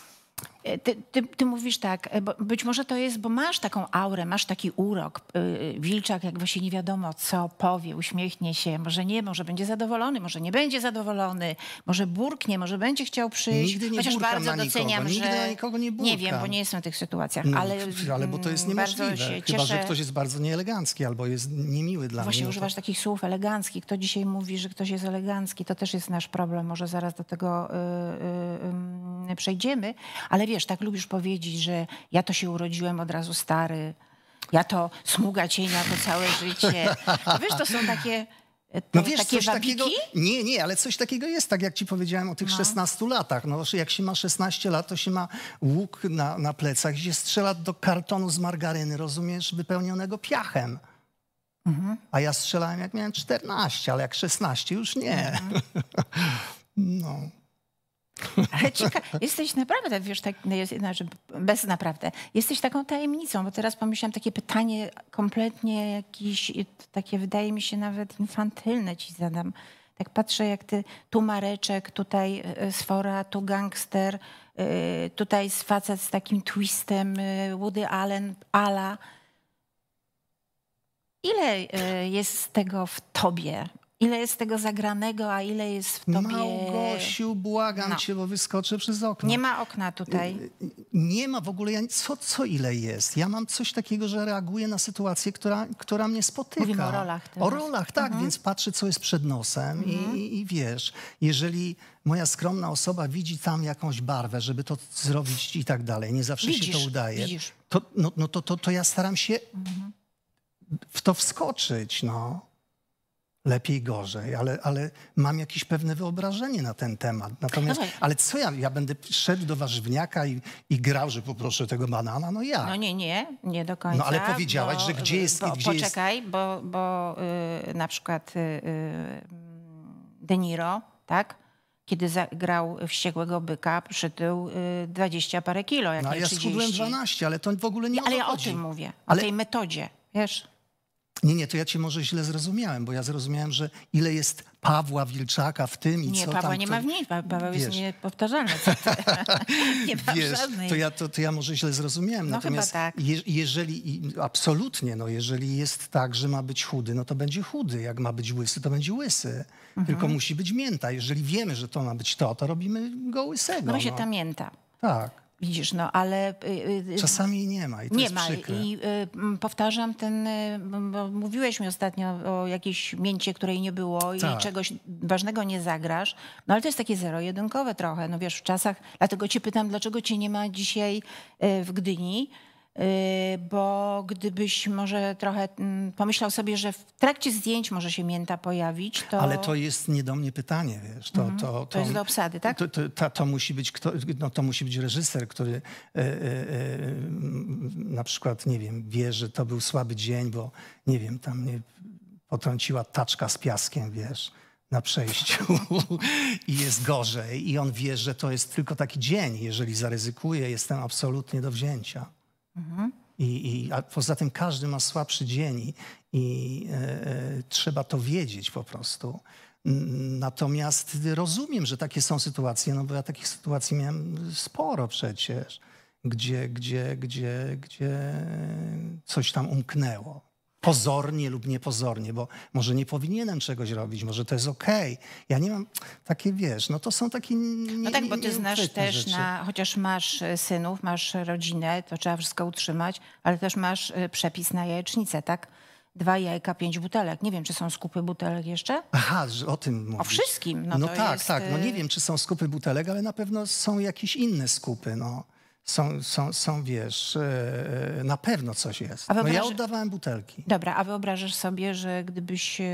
E, ty, ty, ty, mówisz tak, e, być może to jest, bo masz taką aurę, masz taki urok. E, wilczak jak właśnie nie wiadomo co powie, uśmiechnie się, może nie, może będzie zadowolony, może nie będzie zadowolony, może burknie, może będzie chciał przyjść. Nigdy nie Chociaż bardzo doceniam, nikogo. że... Nigdy na nikogo nie Nie wiem, bo nie jestem w tych sytuacjach, no, ale... bo to jest niemożliwe, się chyba cieszę... że ktoś jest bardzo nieelegancki albo jest niemiły dla właśnie mnie. Właśnie no używasz to... takich słów, elegancki. Kto dzisiaj mówi, że ktoś jest elegancki, to też jest nasz problem. Może zaraz do tego yy, yy, przejdziemy, ale wiesz, wiesz, tak lubisz powiedzieć, że ja to się urodziłem od razu stary, ja to smuga cienia to całe życie. wiesz, to są takie... To e, no wiesz, takie coś takiego. Nie, nie, ale coś takiego jest, tak jak ci powiedziałem o tych no. 16 latach. No, jak się ma 16 lat, to się ma łuk na, na plecach i się strzela do kartonu z margaryny, rozumiesz, wypełnionego piachem. Mhm. A ja strzelałem jak miałem 14, ale jak 16 już nie. Mhm. *laughs* no. Ale cieka- jesteś naprawdę, wiesz, tak, no, jest jedna rzecz, bez naprawdę, jesteś taką tajemnicą, bo teraz pomyślałam takie pytanie kompletnie jakieś, takie wydaje mi się nawet infantylne ci zadam. Tak patrzę, jak ty, tu Mareczek, tutaj e, e, Sfora, tu gangster, e, tutaj jest facet z takim twistem, Woody Allen, Ala. Ile jest tego w tobie? Ile jest tego zagranego, a ile jest w tobie... Małgosiu, błagam no. cię, bo wyskoczę przez okno. Nie ma okna tutaj. Y, y, nie ma w ogóle, co, co ile jest? Ja mam coś takiego, że reaguję na sytuację, która, która mnie spotyka. Mówimy o rolach. Teraz. O rolach, tak, mhm. więc patrzę, co jest przed nosem mhm. i, i wiesz, jeżeli moja skromna osoba widzi tam jakąś barwę, żeby to zrobić i tak dalej, nie zawsze widzisz, się to udaje, widzisz. to, no, no to, to, to ja staram się mhm. w to wskoczyć, no lepiej, gorzej, ale, ale mam jakieś pewne wyobrażenie na ten temat. Natomiast, ale co ja, ja będę szedł do warzywniaka i, i grał, że poproszę tego banana? No ja. No nie, nie, nie do końca. No ale powiedziałaś, bo, że gdzie jest... Bo, gdzie poczekaj, jest... bo, bo y, na przykład Deniro, y, y, De Niro, tak? Kiedy zagrał wściekłego byka, przytył 20 parę kilo, jak no, nie ja 30. schudłem 12, ale to w ogóle nie Ale ja o tym mówię, ale... o tej metodzie, wiesz? Nie, nie, to ja cię może źle zrozumiałem, bo ja zrozumiałem, że ile jest Pawła Wilczaka w tym i nie, co Pawła tam... Nie, Pawła *laughs* *laughs* nie ma w niej, pa Paweł wiesz. jest niepowtarzalny. nie ma wiesz, To ja, to, to ja może źle zrozumiałem. No Natomiast tak. je, jeżeli, absolutnie, no, jeżeli jest tak, że ma być chudy, no to będzie chudy. Jak ma być łysy, to będzie łysy. Mhm. Tylko musi być mięta. Jeżeli wiemy, że to ma być to, to robimy go łysego. No się no. ta mięta. Tak. Widzisz, no ale. Y, y, y, Czasami nie ma. I to nie jest ma. Przykre. I y, powtarzam ten. mówiłeś mi ostatnio o jakiejś mięcie, której nie było i tak. czegoś ważnego nie zagrasz. No ale to jest takie zero-jedynkowe trochę. No wiesz, w czasach. Dlatego cię pytam, dlaczego cię nie ma dzisiaj y, w Gdyni. Y, bo gdybyś może trochę mm, pomyślał sobie, że w trakcie zdjęć może się mięta pojawić, to... Ale to jest nie do mnie pytanie, wiesz. To, mhm. to, to, to, jest do obsady, tak? To, to, to, to musi, być kto, no, to musi być reżyser, który e, e, e, na przykład, nie wiem, wie, że to był słaby dzień, bo nie wiem, tam mnie potrąciła taczka z piaskiem, wiesz na przejściu *laughs* i jest gorzej, i on wie, że to jest tylko taki dzień. Jeżeli zaryzykuje, jestem absolutnie do wzięcia. Mhm. I, I, a poza tym każdy ma słabszy dzień i e, e, trzeba to wiedzieć po prostu. Natomiast rozumiem, że takie są sytuacje, no bo ja takich sytuacji miałem sporo przecież, gdzie, gdzie, gdzie, gdzie coś tam umknęło pozornie lub niepozornie, bo może nie powinienem czegoś robić, może to jest okej. Okay. Ja nie mam takie, wiesz, no to są takie nie, No tak, bo ty znasz też rzeczy. na, chociaż masz e, synów, masz rodzinę, to trzeba wszystko utrzymać, ale też masz e, przepis na jajecznicę, tak? Dwa jajka, pięć butelek. Nie wiem, czy są skupy butelek jeszcze? Aha, o tym mówisz. O wszystkim. No, no tak, jest... tak. No nie e, wiem, czy są skupy butelek, ale na pewno są jakieś inne skupy, no są, są, są wiesz, e, e, na pewno coś jest. Wyobraż... No ja oddawałem butelki. Dobra, a wyobrażasz sobie, że gdybyś e,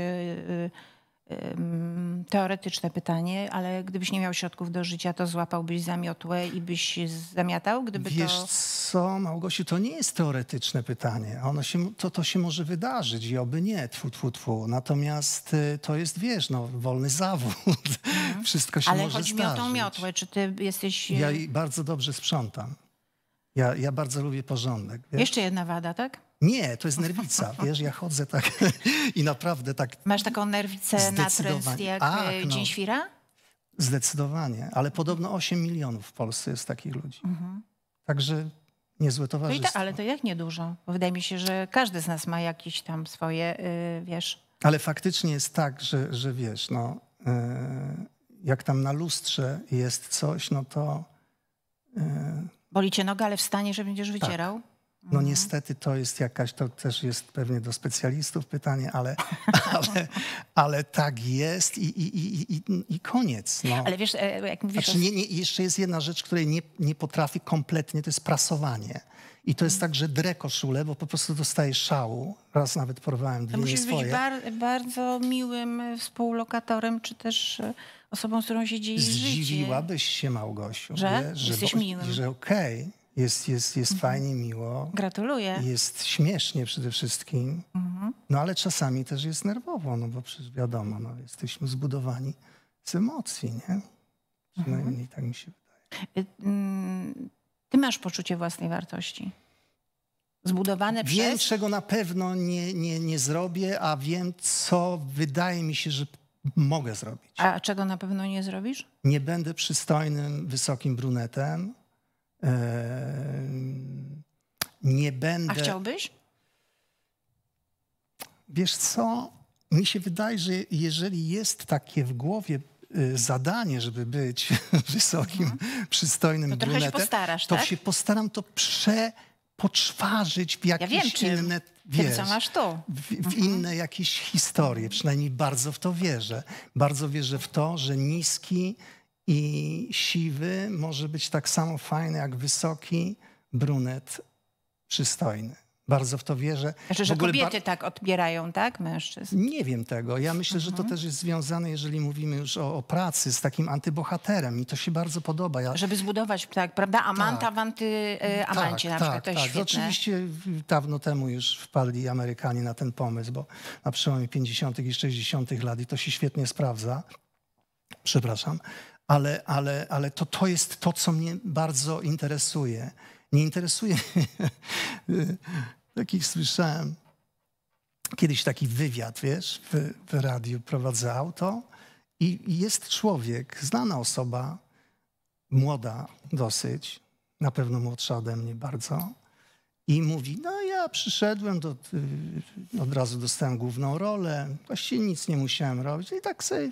teoretyczne pytanie, ale gdybyś nie miał środków do życia, to złapałbyś zamiotłę i byś zamiatał? Gdyby Wiesz to... co, Małgosiu, to nie jest teoretyczne pytanie. Ono się, to, to się może wydarzyć i oby nie, tfu, tfu, tfu. Natomiast y, to jest, wiesz, no, wolny zawód. Mhm. *laughs* Wszystko się ale może zdarzyć. Ale chodzi mi o tą miotłę. Czy ty jesteś... Y- ja bardzo dobrze sprzątam. Ja, ja bardzo lubię porządek. Wiesz? Jeszcze jedna wada, tak? Nie, to jest nerwica, *laughs* wiesz, ja chodzę tak *laughs* i naprawdę tak... Masz taką nerwicę na natręt jak Ach, e, no. dzień świra? Zdecydowanie, ale podobno 8 milionów w Polsce jest takich ludzi. Mhm. Także niezłe no towarzystwo. to, ale to jak niedużo, bo wydaje mi się, że każdy z nas ma jakieś tam swoje, yy, wiesz... Ale faktycznie jest tak, że, że wiesz, no, yy, jak tam na lustrze jest coś, no to... Yy... Boli cię noga, ale w stanie, że będziesz tak. wycierał? Tak. No mhm. niestety to jest jakaś, to też jest pewnie do specjalistów pytanie, ale, *laughs* ale, ale tak jest i, i, i, i koniec. No. Ale wiesz, e, jak mówisz... Znaczy, nie, nie, jeszcze jest jedna rzecz, której nie, nie potrafi kompletnie, to jest prasowanie. I to jest mm. tak, że dre koszule, bo po prostu dostajesz szału. Raz nawet porwałem dwie to musisz swoje. być bar bardzo miłym e, współlokatorem, czy też e, osobą, z którą się dzieje Zdziwiłabyś życie. się, Małgosiu. Że, wie, że jesteś bo, miłym. Że okej. Okay, jest, jest, jest mhm. fajnie, miło. Gratuluję. Jest śmiesznie przede wszystkim. Mhm. No ale czasami też jest nerwowo, no bo przecież wiadomo, no, jesteśmy zbudowani z emocji, nie? Przynajmniej mhm. tak mi się wydaje. Y, mm, ty masz poczucie własnej wartości. Zbudowane wiem, przez... Wiem, czego na pewno nie, nie, nie zrobię, a wiem, co wydaje mi się, że mogę zrobić. A czego na pewno nie zrobisz? Nie będę przystojnym, wysokim brunetem nie będę. A chciałbyś? Wiesz co? Mi się wydaje, że jeżeli jest takie w głowie y, zadanie, żeby być *laughs* wysokim, mhm. przystojnym to brunetem, się postarasz, to tak? się postaram to prze w jakieś ja wiem, czym, inne, wiesz, tym, masz to. W, w mhm. inne jakieś historie. Przynajmniej bardzo w to wierzę. Bardzo wierzę w to, że niski i siwy może być tak samo fajny jak wysoki brunet przystojny. Bardzo w to wierzę. Znaczy, że kobiety tak odbierają, tak, mężczyzn? Nie wiem tego. Ja myślę, mhm. że to mhm. też jest związane, jeżeli mówimy już o, o, pracy, z takim antybohaterem. I to się bardzo podoba. Ja... Żeby zbudować, tak, prawda? Amanta tak. w antyamancie tak, na przykład. Tak, to tak. Oczywiście dawno temu już wpadli Amerykanie na ten pomysł, bo na przełomie 50. i 60. lat i to się świetnie sprawdza. Przepraszam ale, ale, ale to, to jest to, co mnie bardzo interesuje. Nie interesuje mnie, *laughs* takich słyszałem, kiedyś taki wywiad, wiesz, w, w radiu prowadzę auto i, i jest człowiek, znana osoba, młoda dosyć, na pewno młodsza ode mnie bardzo, i mówi, no ja przyszedłem, do, od razu dostałem główną rolę, właściwie nic nie musiałem robić i tak sobie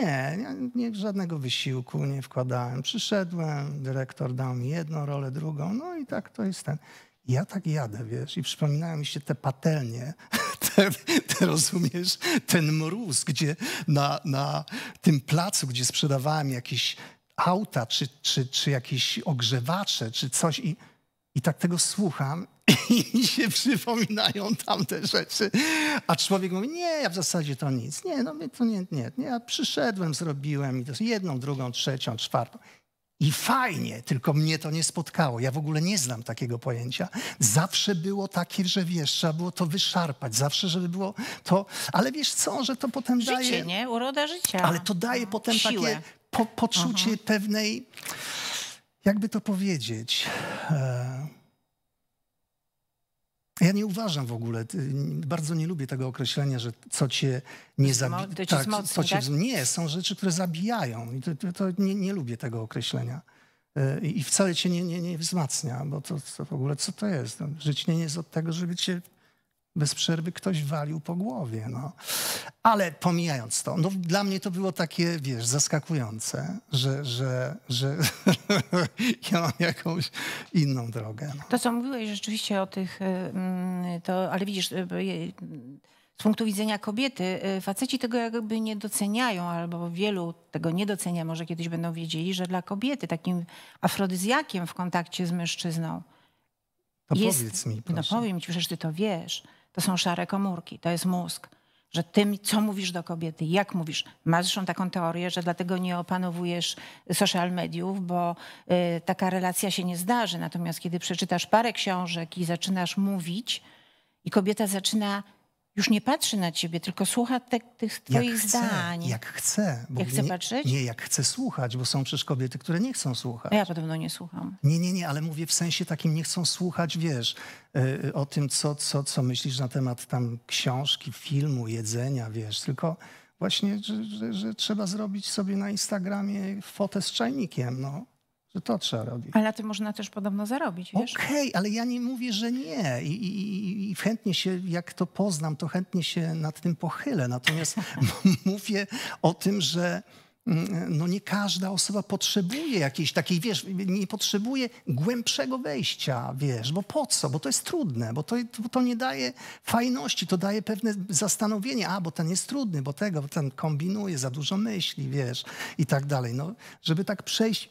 nie, nie, nie, żadnego wysiłku nie wkładałem. Przyszedłem, dyrektor dał mi jedną rolę, drugą, no i tak to jest ten. Ja tak jadę, wiesz, i przypominają mi się te patelnie, *laughs* te, te, rozumiesz, ten mróz, gdzie na, na tym placu, gdzie sprzedawałem jakieś auta, czy, czy, czy jakieś ogrzewacze, czy coś i, i tak tego słucham *laughs* i się przypominają tamte rzeczy. A człowiek mówi, nie, ja w zasadzie to nic. Nie, no to nie, nie, nie. Ja przyszedłem, zrobiłem i to jedną, drugą, trzecią, czwartą. I fajnie, tylko mnie to nie spotkało. Ja w ogóle nie znam takiego pojęcia. Zawsze było takie, że wiesz, trzeba było to wyszarpać, zawsze, żeby było to. Ale wiesz co, że to potem Życie, daje. Życie, nie? Uroda życia. Ale to daje no, potem Siłę. takie po, poczucie Aha. Mhm. pewnej, jakby to powiedzieć. E ja nie uważam w ogóle, bardzo nie lubię tego określenia, że co cię nie zabija. Tak, cię... Tak? Nie, są rzeczy, które zabijają. I to, to, to nie, nie, lubię tego określenia. E, I wcale cię nie, nie, nie wzmacnia, bo to, to w ogóle co to jest? No, Życie nie jest od tego, żeby cię bez przerwy ktoś walił po głowie. No. Ale pomijając to, no, dla mnie to było takie, wiesz, zaskakujące, że, że, że *laughs* ja mam jakąś inną drogę. No. To, co mówiłeś rzeczywiście o tych, mm, to, ale widzisz, y, z punktu widzenia kobiety, y, faceci tego jakby nie doceniają, albo wielu tego nie docenia, może kiedyś będą wiedzieli, że dla kobiety takim afrodyzjakiem w kontakcie z mężczyzną. To jest, powiedz mi, no, proszę. No powiem ci, przecież ty to wiesz to są szare komórki, to jest mózg. Że tym, co mówisz do kobiety, jak mówisz. Masz zresztą taką teorię, że dlatego nie opanowujesz social mediów, bo y, taka relacja się nie zdarzy. Natomiast kiedy przeczytasz parę książek i zaczynasz mówić, i kobieta zaczyna już nie patrzy na ciebie, tylko słucha te, tych twoich jak zdań. Jak chce. Bo jak chce nie, patrzeć? Nie, jak chce słuchać, bo są przecież kobiety, które nie chcą słuchać. A ja podobno nie słucham. Nie, nie, nie, ale mówię w sensie takim, nie chcą słuchać, wiesz, yy, o tym, co, co, co myślisz na temat tam książki, filmu, jedzenia, wiesz, tylko właśnie, że, że, że trzeba zrobić sobie na Instagramie fotę z czajnikiem, no że to trzeba robić. Ale na tym można też podobno zarobić, wiesz? Okej, okay, ale ja nie mówię, że nie. I, i, I, chętnie się, jak to poznam, to chętnie się nad tym pochylę. Natomiast *laughs* mówię o tym, że mm, no nie każda osoba potrzebuje jakiejś takiej, wiesz, nie potrzebuje głębszego wejścia, wiesz, bo po co? Bo to jest trudne, bo to, to nie daje fajności, to daje pewne zastanowienie, a, bo ten jest trudny, bo tego, bo ten kombinuje, za dużo myśli, wiesz, i tak dalej. No, żeby tak przejść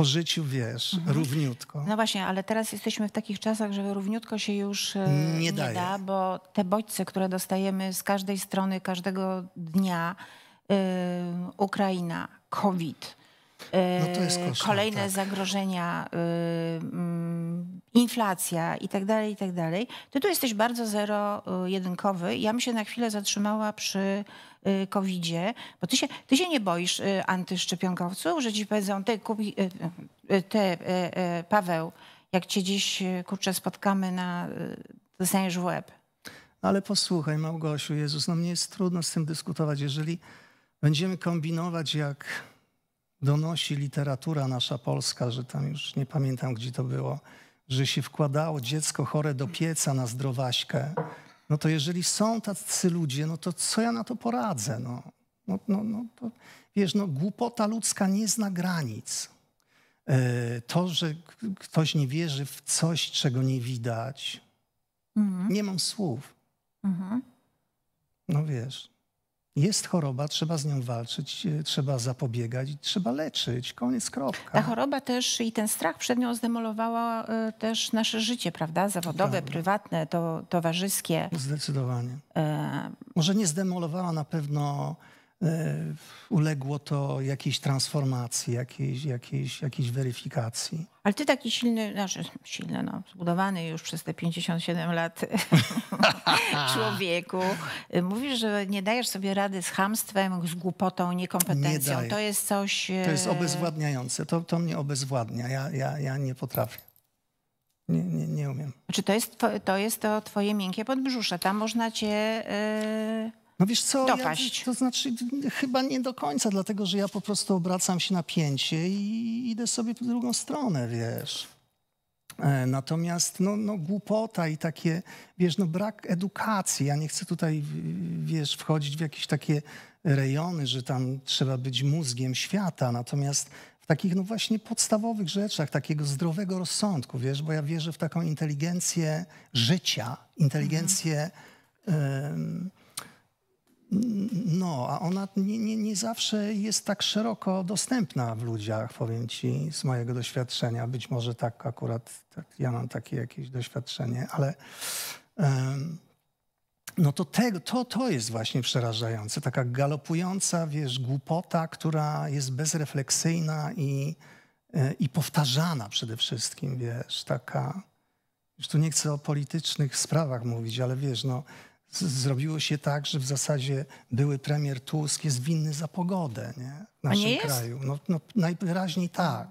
po życiu, wiesz, mhm. równiutko. No właśnie, ale teraz jesteśmy w takich czasach, że równiutko się już e, nie, nie da, bo te bodźce, które dostajemy z każdej strony, każdego dnia, e, Ukraina, COVID, no e, kolejne tak. zagrożenia, y, mm, inflacja i tak dalej, i tak dalej. Ty tu jesteś bardzo zero-jedynkowy. Ja bym się na chwilę zatrzymała przy y, covid bo ty się, ty się nie boisz y, antyszczepionkowców, że ci powiedzą, ty, kupi, ty Paweł, jak cię dziś, kurczę, spotkamy na dostaniesz w web. No ale posłuchaj, Małgosiu, Jezus, no mnie jest trudno z tym dyskutować, jeżeli będziemy kombinować jak donosi literatura nasza polska, że tam już nie pamiętam, gdzie to było, że się wkładało dziecko chore do pieca na zdrowaśkę, no to jeżeli są tacy ludzie, no to co ja na to poradzę? No, no, no, no to, wiesz, no, głupota ludzka nie zna granic. E, to, że ktoś nie wierzy w coś, czego nie widać, mhm. nie mam słów. Mhm. No wiesz jest choroba, trzeba z nią walczyć, e, trzeba zapobiegać, trzeba leczyć, koniec kropka. Ta choroba też i ten strach przed nią zdemolowała e, też nasze życie, prawda? Zawodowe, tak. prywatne, to, towarzyskie. Zdecydowanie. E, Może nie zdemolowała na pewno E, uległo to jakiejś transformacji, jakiejś, jakiejś, jakiejś weryfikacji. Ale ty taki silny, znaczy silny, no, zbudowany już przez te 57 lat *laughs* człowieku, mówisz, że nie dajesz sobie rady z hamstwem, z głupotą, niekompetencją. Nie to jest coś... To jest e, obezwładniające, to, to mnie obezwładnia, ja, ja, ja nie potrafię. Nie, nie, nie umiem. Czy znaczy to jest, to jest to twoje miękkie podbrzusze, tam można cię... Yy no wiesz co, Ja, to znaczy chyba nie do końca, dlatego że ja po prostu obracam się na pięcie i idę sobie w drugą stronę, wiesz. E, natomiast no, no, głupota i takie, wiesz, no, brak edukacji. Ja nie chcę tutaj, wiesz, wchodzić w jakieś takie rejony, że tam trzeba być mózgiem świata. Natomiast w takich, no właśnie, podstawowych rzeczach, takiego zdrowego rozsądku, wiesz, bo ja wierzę w taką inteligencję życia, inteligencję. Mhm. No, a ona nie, nie, nie zawsze jest tak szeroko dostępna w ludziach, powiem ci, z mojego doświadczenia. Być może tak akurat, tak, ja mam takie jakieś doświadczenie, ale um, no to, te, to, to jest właśnie przerażające. Taka galopująca, wiesz, głupota, która jest bezrefleksyjna i, e, i powtarzana przede wszystkim, wiesz, taka... Już tu nie chcę o politycznych sprawach mówić, ale wiesz, no zrobiło się tak, że w zasadzie były premier Tusk jest winny za pogodę nie? w naszym nie kraju. No, no, najwyraźniej tak.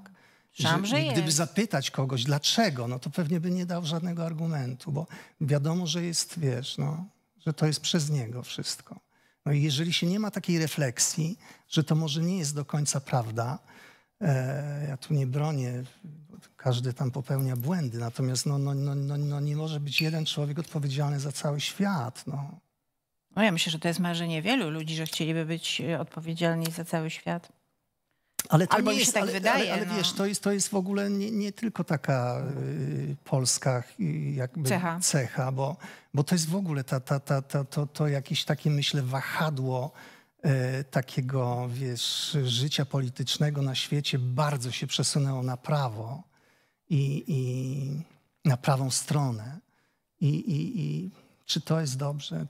Że, że gdyby jest. zapytać kogoś dlaczego, no to pewnie by nie dał żadnego argumentu, bo wiadomo, że jest, wiesz, no, że to jest przez niego wszystko. No i jeżeli się nie ma takiej refleksji, że to może nie jest do końca prawda, e, ja tu nie bronię każdy tam popełnia błędy, natomiast no, no, no, no, no nie może być jeden człowiek odpowiedzialny za cały świat. No. no ja myślę, że to jest marzenie wielu ludzi, że chcieliby być e, odpowiedzialni za cały świat. Ale to Albo nie jest, tak ale, wydaje. Ale, ale no. wiesz, to jest, to jest w ogóle nie, nie tylko taka y, polska y, jakby cecha, cecha bo, bo to jest w ogóle ta, ta, ta, ta, to, to jakieś takie, myślę, wahadło y, takiego, wiesz, życia politycznego na świecie bardzo się przesunęło na prawo i, i na prawą stronę. I, i, I, czy to jest dobrze?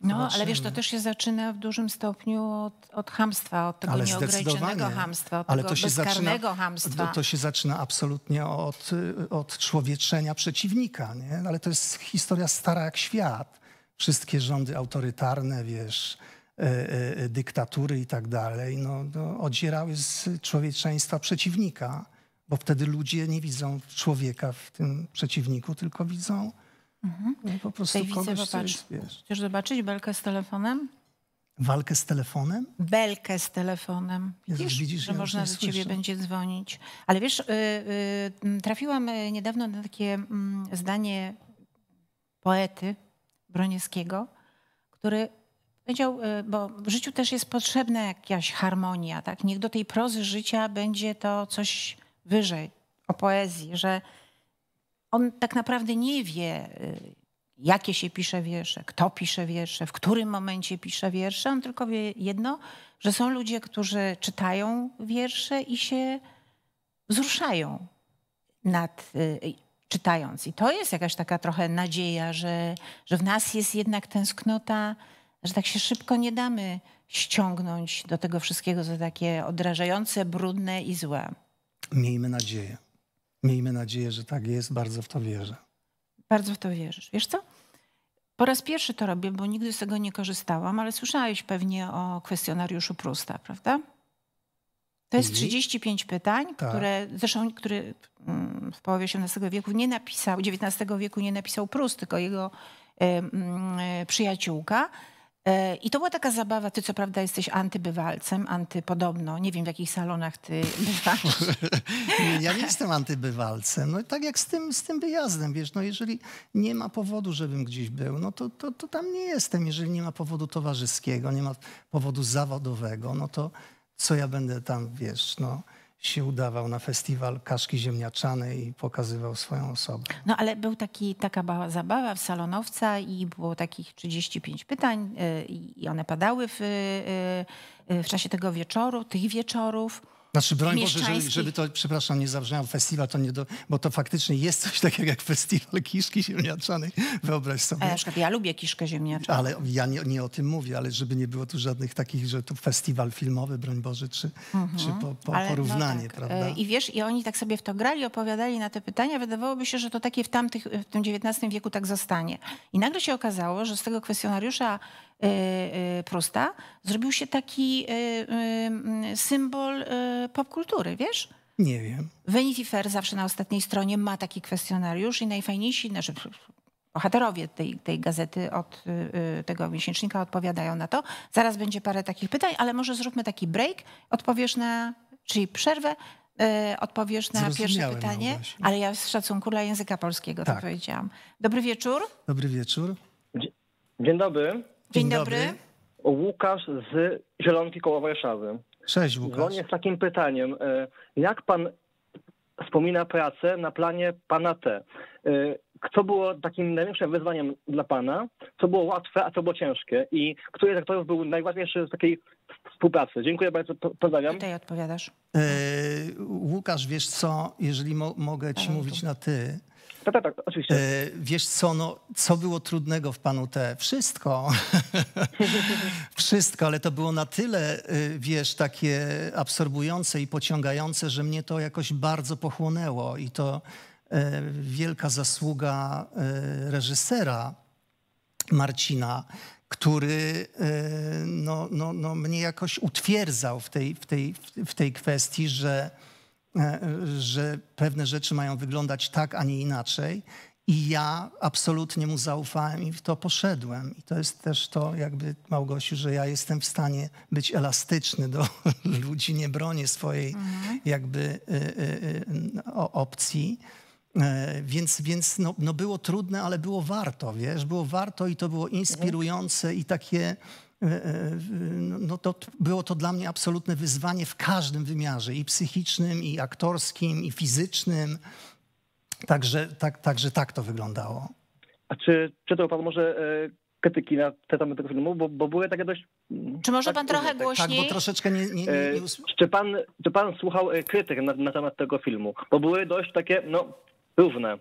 No, ale wiesz, to też się zaczyna w dużym stopniu od, od hamstwa, od tego ale nieograniczonego hamstwa, od ale tego to się bezkarnego zaczyna, hamstwa. To, to, się zaczyna absolutnie od, od człowieczenia przeciwnika, nie? ale to jest historia stara jak świat. Wszystkie rządy autorytarne, wiesz, e, e, e, dyktatury i tak dalej, no, no, odzierały z człowieczeństwa przeciwnika bo wtedy ludzie nie widzą człowieka w tym przeciwniku, tylko widzą mhm. no, po prostu kogoś, widzę, popatrz. Wiesz. Chcesz zobaczyć belkę z telefonem? Walkę z telefonem? Belkę z telefonem. Jezus, widzisz, że ja można do ciebie będzie dzwonić. Ale wiesz, y, y, trafiłam y, niedawno na takie zdanie poety Bronieskiego, który powiedział, bo w życiu też jest potrzebna jakaś harmonia, tak? Niech do tej prozy życia będzie to coś wyżej o poezji, że on tak naprawdę nie wie, y, jakie się pisze wiersze, kto pisze wiersze, w którym momencie pisze wiersze. On tylko wie jedno, że są ludzie, którzy czytają wiersze i się wzruszają nad, y, czytając. I to jest jakaś taka trochę nadzieja, że, że w nas jest jednak tęsknota, że tak się szybko nie damy ściągnąć do tego wszystkiego, co takie odrażające, brudne i złe. Miejmy nadzieję. Miejmy nadzieję, że tak jest. Bardzo w to wierzę. Bardzo w to wierzysz. Wiesz co? Po raz pierwszy to robię, bo nigdy z tego nie korzystałam, ale słyszałeś pewnie o kwestionariuszu Prusta, prawda? To jest 35 pytań, tak. które zresztą, który mm, w połowie XVIII wieku nie napisał, XIX wieku nie napisał Prust, tylko jego y, y, przyjaciółka. E, I to była taka zabawa, ty co prawda jesteś antybywalcem, antypodobno, nie wiem w jakich salonach ty *laughs* bywasz. ja nie jestem antybywalcem, no tak jak z tym, z tym wyjazdem, wiesz, no jeżeli nie ma powodu, żebym gdzieś był, no to, to, to tam nie jestem, jeżeli nie ma powodu towarzyskiego, nie ma powodu zawodowego, no to co ja będę tam, wiesz, no się udawał na festiwal kaszki ziemniaczanej i pokazywał swoją osobę. No ale był taki, taka bała zabawa w salonowca i było takich 35 pytań y, i one padały w, y, y, w czasie tego wieczoru, tych wieczorów. Znaczy, broń Boże, żeby, żeby, to, przepraszam, nie zabrzmiał festiwal, to nie do, bo to faktycznie jest coś takiego jak festiwal kiszki ziemniaczanej, wyobraź sobie. Ja, e, ja lubię kiszkę ziemniaczaną. Ale ja nie, nie, o tym mówię, ale żeby nie było tu żadnych takich, że tu festiwal filmowy, broń Boże, czy, mhm. czy po, po no porównanie, no tak. E, prawda? I wiesz, i oni tak sobie w to grali, opowiadali na te pytania, wydawałoby się, że to takie w tamtych, w tym XIX wieku tak zostanie. I nagle się okazało, że z tego kwestionariusza E, e, prosta, zrobił się taki e, symbol popkultury, wiesz? Nie wiem. Vanity Fair zawsze na ostatniej stronie ma taki kwestionariusz i najfajniejsi, znaczy bohaterowie tej, tej gazety od tego miesięcznika odpowiadają na to. Zaraz będzie parę takich pytań, ale może zróbmy taki break, odpowiesz na, czyli przerwę, odpowiesz na pierwsze pytanie, ale ja z szacunku dla języka polskiego tak. to powiedziałam. Dobry wieczór. Dobry wieczór. Dzień dobry. Dzień dobry. Łukasz z Zielonki koło Warszawy. Cześć Łukasz. Dzwonię z takim pytaniem. E, jak pan wspomina pracę na planie pana T? Co e, było takim największym wyzwaniem dla pana? Co było łatwe, a co było ciężkie? I który z aktorów był najłatwiejszy z takiej współpracy? Dziękuję bardzo, pozdrawiam. Tutaj odpowiadasz. Yy, Łukasz, wiesz co, jeżeli mo mogę ci mówić na ty, tak, tak, tak, oczywiście. E, wiesz co, no, co było trudnego w panu te? Wszystko. *laughs* Wszystko, ale to było na tyle, y, wiesz, takie absorbujące i pociągające, że mnie to jakoś bardzo pochłonęło i to e, wielka zasługa e, reżysera Marcina, który no, no, no, mnie jakoś utwierdzał w tej, w tej, w tej kwestii, że E, że pewne rzeczy mają wyglądać tak, a nie inaczej. I ja absolutnie mu zaufałem i w to poszedłem. I to jest też to, jakby Małgosiu, że ja jestem w stanie być elastyczny do *laughs* ludzi, nie bronię swojej mhm. jakby y, y, y, opcji. E, więc, więc no, no, było trudne, ale było warto, wiesz, było warto i to było inspirujące i takie E, e, no, no to było to dla mnie absolutne wyzwanie w każdym wymiarze i psychicznym, i aktorskim, i fizycznym. Także tak, także tak to wyglądało. A czy czytał pan może e, krytyki na temat tego filmu, bo, bo były takie dość... Mm, czy może tak, pan trochę tak, głośniej? Tak, bo troszeczkę nie... nie, nie, nie czy, pan, czy pan słuchał krytyk na, na temat tego filmu? Bo były dość takie, no, równe.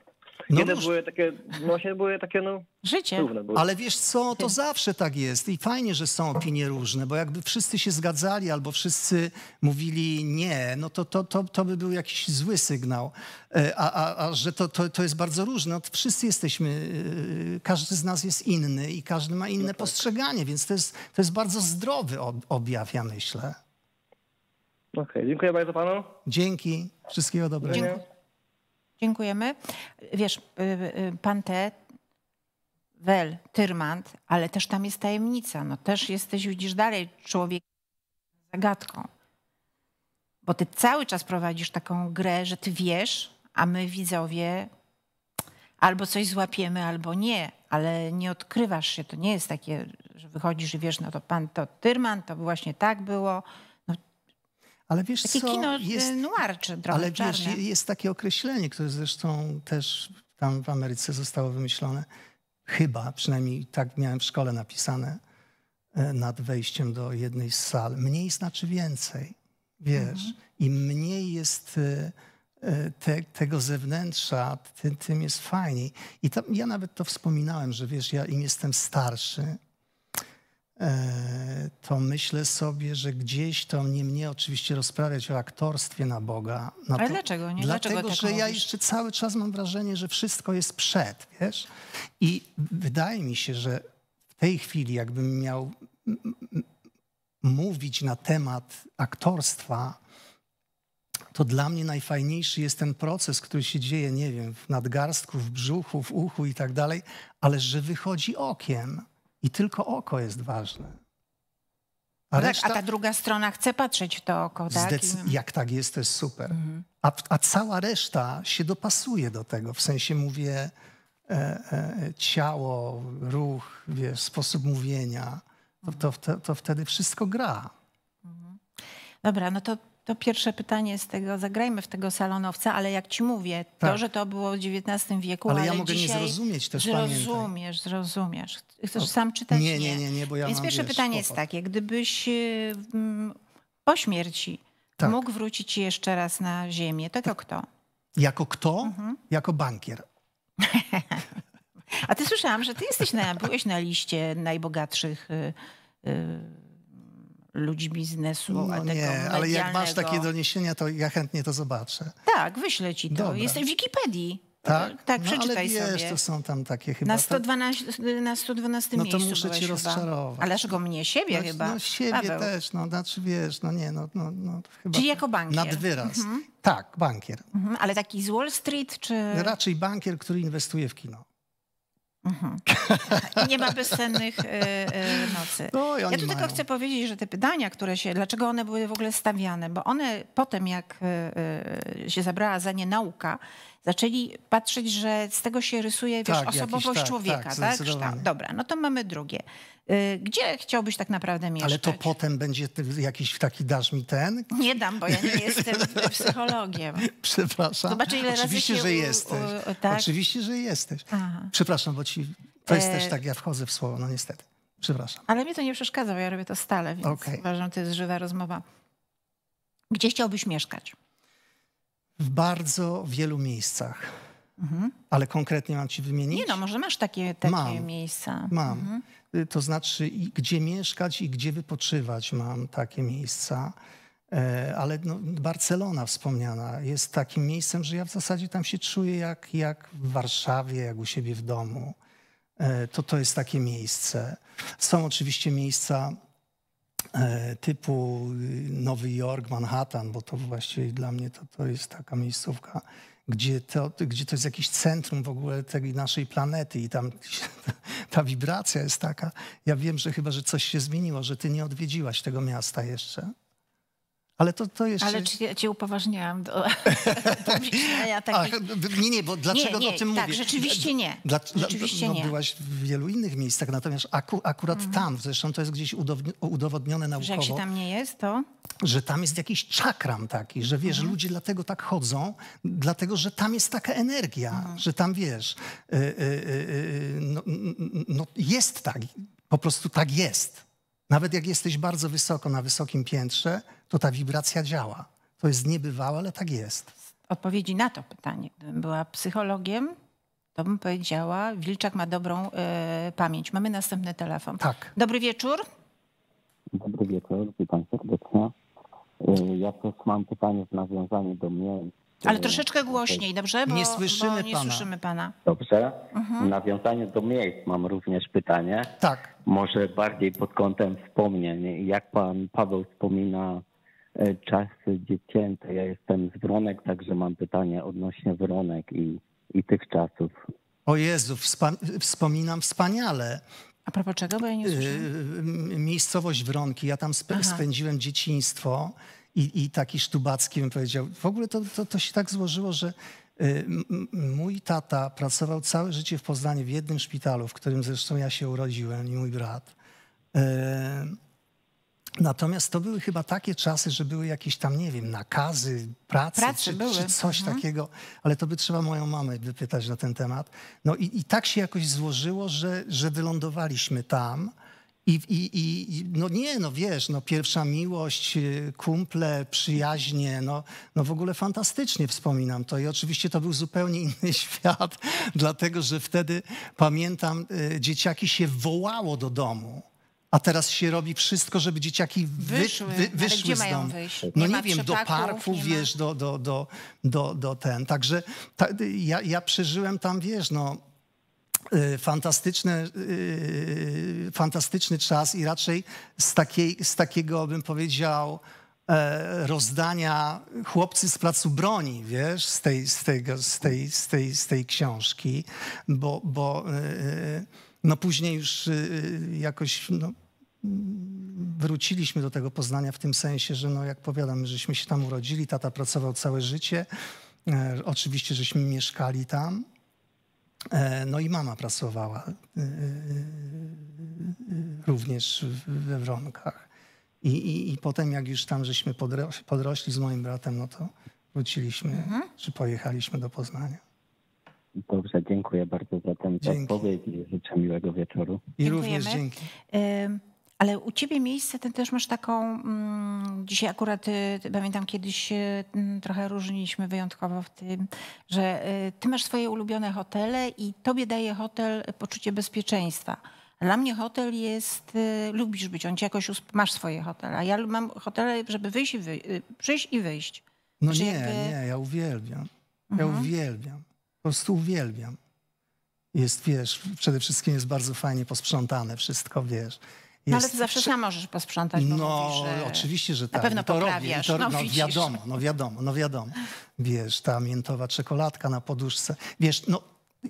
No Kiedy może... były takie, no były takie, no... Życie. Ale wiesz co, to zawsze tak jest i fajnie, że są opinie różne, bo jakby wszyscy się zgadzali albo wszyscy mówili nie, no to, to, to, to by był jakiś zły sygnał. E, a, a, a że to, to, to jest bardzo różne. No, wszyscy jesteśmy, e, każdy z nas jest inny i każdy ma inne no tak. postrzeganie, więc to jest, to jest bardzo zdrowy objaw, ja myślę. Okej, okay, dziękuję bardzo panu. Dzięki, wszystkiego dobrego. Dziękuję. Dziękujemy. Wiesz, y, y, y, pan T, Wel, Tyrmand, ale też tam jest tajemnica. No też jesteś, widzisz, dalej człowiekiem zagadką. Bo ty cały czas prowadzisz taką grę, że ty wiesz, a my widzowie albo coś złapiemy, albo nie, ale nie odkrywasz się. To nie jest takie, że wychodzisz i wiesz, no to pan to Tyrman, to właśnie tak było. Ale wiesz Takie co, kino y, jest, noir czy drobne, Ale wiesz, czarne. jest takie określenie, które zresztą też tam w Ameryce zostało wymyślone. Chyba, przynajmniej tak miałem w szkole napisane e, nad wejściem do jednej z sal. Mniej znaczy więcej, wiesz. Mhm. Im mniej jest e, e, te, tego zewnętrza, tym, tym jest fajniej. I tam, ja nawet to wspominałem, że wiesz, ja im jestem starszy, E, to myślę sobie, że gdzieś to nie mnie oczywiście rozprawiać o aktorstwie na Boga. Ale to, dlaczego? Nie? Dlatego, dlaczego że ja jeszcze cały czas mam wrażenie, że wszystko jest przed, wiesz? I wydaje mi się, że w tej chwili jakbym miał mówić na temat aktorstwa, to dla mnie najfajniejszy jest ten proces, który się dzieje, nie wiem, w nadgarstku, w brzuchu, w uchu i tak dalej, ale że wychodzi okiem i tylko oko jest ważne. A, tak, reszta... a, ta druga strona chce patrzeć w to oko, tak? Jak tak jest, to jest super. Mhm. A, a, cała reszta się dopasuje do tego. W sensie mówię e, e, ciało, ruch, wiesz, sposób mówienia. To, to, to, to wtedy wszystko gra. Mhm. Dobra, no to to pierwsze pytanie z tego, zagrajmy w tego salonowca, ale jak ci mówię, tak. to, że to było w XIX wieku, ale, ale ja mogę dzisiaj nie zrozumieć też Zrozumiesz, pamiętaj. zrozumiesz. Chcesz o, sam czytać? Nie, nie, nie, nie bo ja Więc mam, pierwsze wiesz, pytanie kłopot. jest takie, gdybyś mm, po śmierci tak. mógł wrócić jeszcze raz na ziemię, to, to tak. kto? Jako kto? Mhm. Jako bankier. *laughs* A ty słyszałam, że ty jesteś na, byłeś na liście najbogatszych... Yy, yy, ludzi biznesu, no, nie, ale jak masz takie doniesienia, to ja chętnie to zobaczę. Tak, wyślę ci to. Dobra. w Wikipedii. Tak, tak no, przeczytaj ale wiesz, sobie. to są tam takie chyba... Na 112, tak? na 112 no, miejscu No to muszę cię chyba. rozczarować. Ale dlaczego mnie? Siebie no, chyba. No siebie Paweł. też, no znaczy wiesz, no nie, no, no, no chyba... Czyli jako bankier. Nad wyraz. Mhm. Tak, bankier. Mhm. Ale taki z Wall Street czy... Raczej bankier, który inwestuje w kino. Mhm. I nie ma bezsennych y, y, nocy. No, ja tu mają. tylko chcę powiedzieć, że te pytania, które się, dlaczego one były w ogóle stawiane, bo one potem jak y, się zabrała za nie nauka, zaczęli patrzeć, że z tego się rysuje wiesz, tak, osobowość jakiś, tak, człowieka, tak? tak? Dobra, no to mamy drugie. Y, gdzie chciałbyś tak naprawdę mieszkać? Ale to potem będzie jakiś taki dasz mi ten? Nie dam, bo ja nie jestem *laughs* psychologiem. Przepraszam. Zobacz, ile Oczywiście, razy się... że jesteś. Tak? Oczywiście, że jesteś. Aha. Przepraszam, bo ci... To jest e... też tak, ja wchodzę w słowo, no niestety. Przepraszam. Ale mnie to nie przeszkadza, bo ja robię to stale, więc okay. uważam, to jest żywa rozmowa. Gdzie chciałbyś mieszkać? W bardzo wielu miejscach. Mhm. Ale konkretnie mam ci wymienić? Nie no, może masz takie, takie mam. miejsca. Mam. Mhm. Y, to znaczy gdzie mieszkać i gdzie wypoczywać. Mam takie miejsca. E, ale no, Barcelona wspomniana jest takim miejscem, że ja w zasadzie tam się czuję jak, jak w Warszawie, jak u siebie w domu. E, to to jest takie miejsce. Są oczywiście miejsca E, typu y, Nowy Jork, Manhattan, bo to właściwie dla mnie to, to jest taka miejscówka, gdzie to, gdzie to jest jakieś centrum w ogóle tej naszej planety i tam *laughs* ta wibracja jest taka. Ja wiem, że chyba, że coś się zmieniło, że ty nie odwiedziłaś tego miasta jeszcze. Ale to, to jeszcze... Ale czy ja cię upoważniałam do, *laughs* do takich... nie, nie, bo dlaczego nie, nie, o tym tak, mówię? Tak, rzeczywiście nie. Dla, rzeczywiście no, nie. Byłaś w wielu innych miejscach, natomiast aku, akurat mhm. tam, zresztą to jest gdzieś udowodnione naukowo... Że jak się tam nie jest, to... Że tam jest jakiś czakram taki, że wiesz, mm. ludzie dlatego tak chodzą, dlatego, że tam jest taka energia, mhm. że tam, wiesz, y, y, y, y no, no, jest tak, po prostu tak jest. Nawet jak jesteś bardzo wysoko, na wysokim piętrze to ta wibracja działa. To jest niebywałe, ale tak jest. Odpowiedzi na to pytanie. Gdybym była psychologiem, to bym powiedziała, Wilczak ma dobrą y, pamięć. Mamy następny telefon. Tak. Dobry wieczór. Dobry wieczór, witam serdecznie. E, ja też mam pytanie w nawiązaniu do mnie. E, ale troszeczkę głośniej, dobrze? Bo, nie słyszymy, bo nie pana. słyszymy pana. Dobrze. Mhm. W nawiązaniu do miejsc mam również pytanie. Tak. Może bardziej pod kątem wspomnień. Jak pan Paweł wspomina E, czas dziecięcy. Ja jestem z Wronek, także mam pytanie odnośnie Wronek i, i tych czasów. O Jezu, wspominam wspaniale. A propos czego, bo ja nie e, słyszałem. Miejscowość Wronki, ja tam sp- spędziłem dzieciństwo i, i taki Sztubacki bym powiedział. W ogóle to, to, to się tak złożyło, że e, Mój tata pracował całe życie w Poznaniu w jednym szpitalu, w którym zresztą ja się urodziłem i mój brat. Natomiast to były chyba takie czasy, że były jakieś tam, nie wiem, nakazy pracy, pracy czy, czy, coś mhm. takiego, ale to by trzeba moją mamę wypytać na ten temat. No i, i tak się jakoś złożyło, że, że wylądowaliśmy tam. I, i, I, no nie, no wiesz, no pierwsza miłość, y, kumple, przyjaźnie, no, no w ogóle fantastycznie wspominam to. I oczywiście to był zupełnie inny *laughs* świat, dlatego że wtedy pamiętam, y, dzieciaki się wołało do domu. A teraz się robi wszystko, żeby dzieciaki wy, wyszły, wy, wyszły no z domu. No nie, nie wiem, do parku, wiesz, do, do, do, do, do ten. Także ta, ja, ja przeżyłem tam, wiesz, no y, fantastyczny, fantastyczny czas i raczej z, takiej, z takiego, bym powiedział, e, rozdania chłopcy z placu broni, wiesz, z tej, z tego, z tej, z tej, z tej książki, bo, bo y, y, no później już jakoś no, wróciliśmy do tego Poznania w tym sensie, że no jak powiadam, żeśmy się tam urodzili, tata pracował całe życie, e, oczywiście żeśmy mieszkali tam, e, no i mama pracowała e, również we Wronkach. I, i, I potem jak już tam żeśmy podrośli, podrośli z moim bratem, no to wróciliśmy, mhm. czy pojechaliśmy do Poznania. Dobrze, dziękuję bardzo za tę odpowiedź i życzę miłego wieczoru. I dziękujemy. również dzięki. Y ale u ciebie miejsce, ten też masz taką, mm, dzisiaj akurat y, pamiętam kiedyś y, mm, trochę różniliśmy wyjątkowo w tym, że y, ty masz swoje ulubione hotele i tobie daje hotel poczucie bezpieczeństwa. Dla mnie hotel jest, lubisz być, on ci jakoś, masz swoje hotele, a ja mam hotele, żeby wyjść i wyjść, przyjść i wyjść. No nie, jakby... nie, ja uwielbiam. Ja mhm. uwielbiam. Po prostu uwielbiam. Jest, wiesz, przede wszystkim jest bardzo fajnie posprzątane wszystko, wiesz no ale ty zawsze sama możesz posprzątać. no mówisz, że oczywiście, że tak. Na pewno to robię. To, no, no wiadomo, no wiadomo, no wiadomo. Wiesz, ta miętowa czekoladka na poduszce. Wiesz, no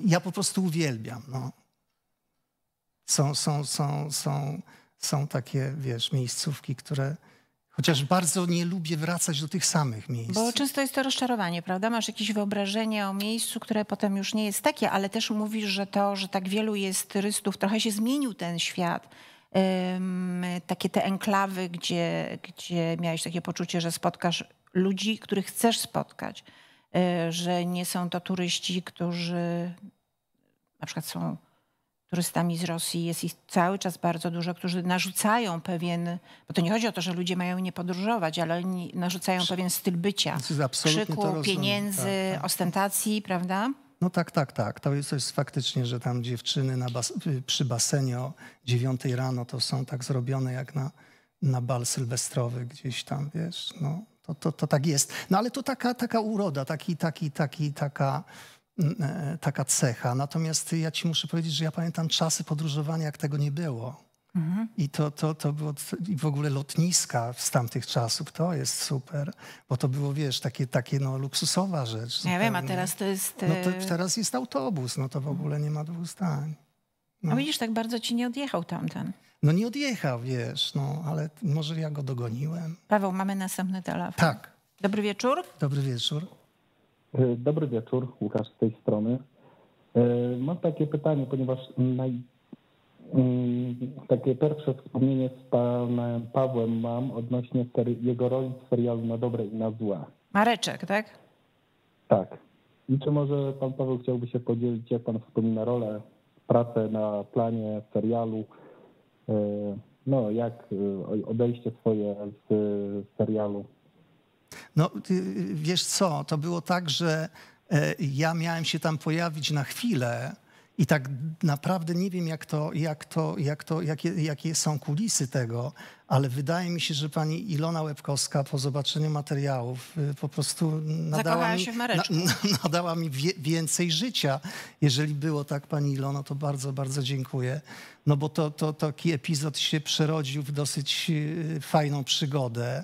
ja po prostu uwielbiam. No. Są, są, są, są, są takie, wiesz, miejscówki, które... Chociaż bardzo nie lubię wracać do tych samych miejsc. Bo często jest to rozczarowanie, prawda? Masz jakieś wyobrażenie o miejscu, które potem już nie jest takie, ale też mówisz, że to, że tak wielu jest turystów, trochę się zmienił ten świat takie te enklawy, gdzie, gdzie miałeś takie poczucie, że spotkasz ludzi, których chcesz spotkać, e, że nie są to turyści, którzy na przykład są turystami z Rosji, jest ich cały czas bardzo dużo, którzy narzucają pewien, bo to nie chodzi o to, że ludzie mają nie podróżować, ale oni narzucają pewien styl bycia, krzyku, pieniędzy, tak, tak. ostentacji, prawda? No tak, tak, tak. To jest, coś faktycznie, że tam dziewczyny bas y, przy basenie o dziewiątej rano to są tak zrobione jak na, na bal sylwestrowy gdzieś tam, wiesz, no. To, to, to tak jest. No ale to taka, taka uroda, taki, taki, taki, taka, mm, e, e, taka cecha. Natomiast ja ci muszę powiedzieć, że ja pamiętam czasy podróżowania, jak tego nie było. Mhm. I to, to, to było w ogóle lotniska z tamtych czasów, to jest super, bo to było, wiesz, takie, takie no, luksusowa rzecz. Ja wiem, a teraz to jest... No to e, teraz jest autobus, no to w mhm. ogóle nie ma dwóch zdań. No. A widzisz, tak bardzo ci nie odjechał tamten. No nie odjechał, wiesz, no ale może ja go dogoniłem. Paweł, mamy następny telefon. Tak. Dobry wieczór. Dobry wieczór. E, dobry wieczór, Łukasz z tej strony. E, mam takie pytanie, ponieważ naj, Mm, takie pierwsze wspomnienie z panem Pawłem mam odnośnie jego roli w serialu Na dobre i na złe. Mareczek, tak? Tak. I czy może pan Paweł chciałby się podzielić, jak pan wspomina rolę, pracę na planie serialu, e, no jak e, odejście swoje z serialu? No wiesz co, to było tak, że e, ja miałem się tam pojawić na chwilę, i tak naprawdę nie wiem, jak to, jak to, jak to, jakie, jakie są kulisy tego, ale wydaje mi się, że pani Ilona Łebkowska po zobaczeniu materiałów y, po prostu nadała mi, *laughs* na, nadała mi wie, więcej życia. Jeżeli było tak, pani Ilona, to bardzo, bardzo dziękuję. No bo to, to taki epizod się przerodził w dosyć y, fajną przygodę.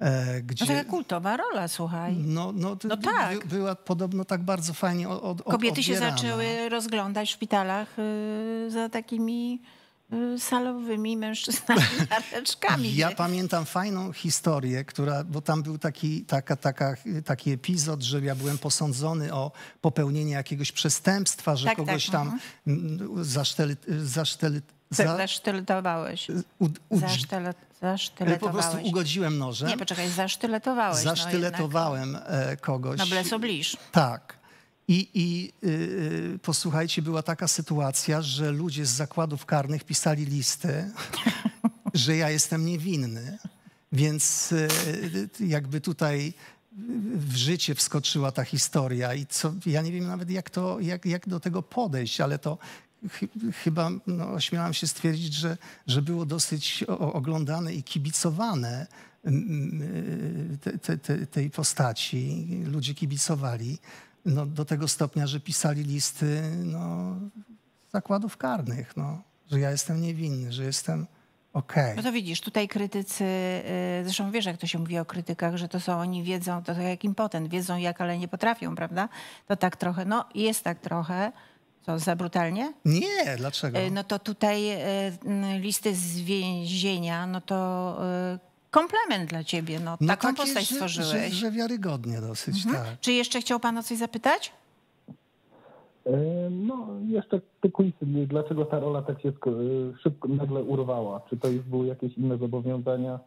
E, gdzie, no taka kultowa rola, słuchaj. No, no, no tak. By, była podobno tak bardzo fajnie od, od, Kobiety odbierana. się zaczęły rozglądać w szpitalach y, za takimi y, salowymi mężczyznami nareczkami. *laughs* ja pamiętam fajną historię, która, bo tam był taki, taka, taka, taki epizod, że ja byłem posądzony o popełnienie jakiegoś przestępstwa, że tak, tak kogoś tak, tam uh mhm. -huh. za zaszteli, za, Zasztyletowałeś. Po prostu ugodziłem nożem. Nie, poczekaj, zasztyletowałeś. No Zasztyletowałem no kogoś. Nobles oblicz. Tak. I, i yy, posłuchajcie, była taka sytuacja, że ludzie z zakładów karnych pisali listy, *laughs* że ja jestem niewinny. Więc yy, jakby tutaj w życie wskoczyła ta historia i co, ja nie wiem nawet jak, to, jak, jak do tego podejść, ale to chyba no, ośmiałam się stwierdzić, że, że było dosyć oglądane i kibicowane mm, mm, te, te, te, tej postaci. Ludzie kibicowali no, do tego stopnia, że pisali listy no, zakładów karnych, no, że ja jestem niewinny, że jestem ok. Okay. No to widzisz, tutaj krytycy, y, zresztą wiesz, jak to się mówi o krytykach, że to są oni wiedzą, to tak jak impotent, wiedzą jak, ale nie potrafią, prawda? To tak trochę, no jest tak trochę. To za brutalnie? Nie, dlaczego? E, no to tutaj e, listy z więzienia, no to e, komplement dla ciebie. No, no taką postać stworzyłeś. Że, że wiarygodnie dosyć, mhm. tak. Czy jeszcze chciał pan o coś zapytać? No, jeszcze te kulisy. Dlaczego ta rola tak się szybko, nagle urwała? Czy to już były jakieś inne zobowiązania?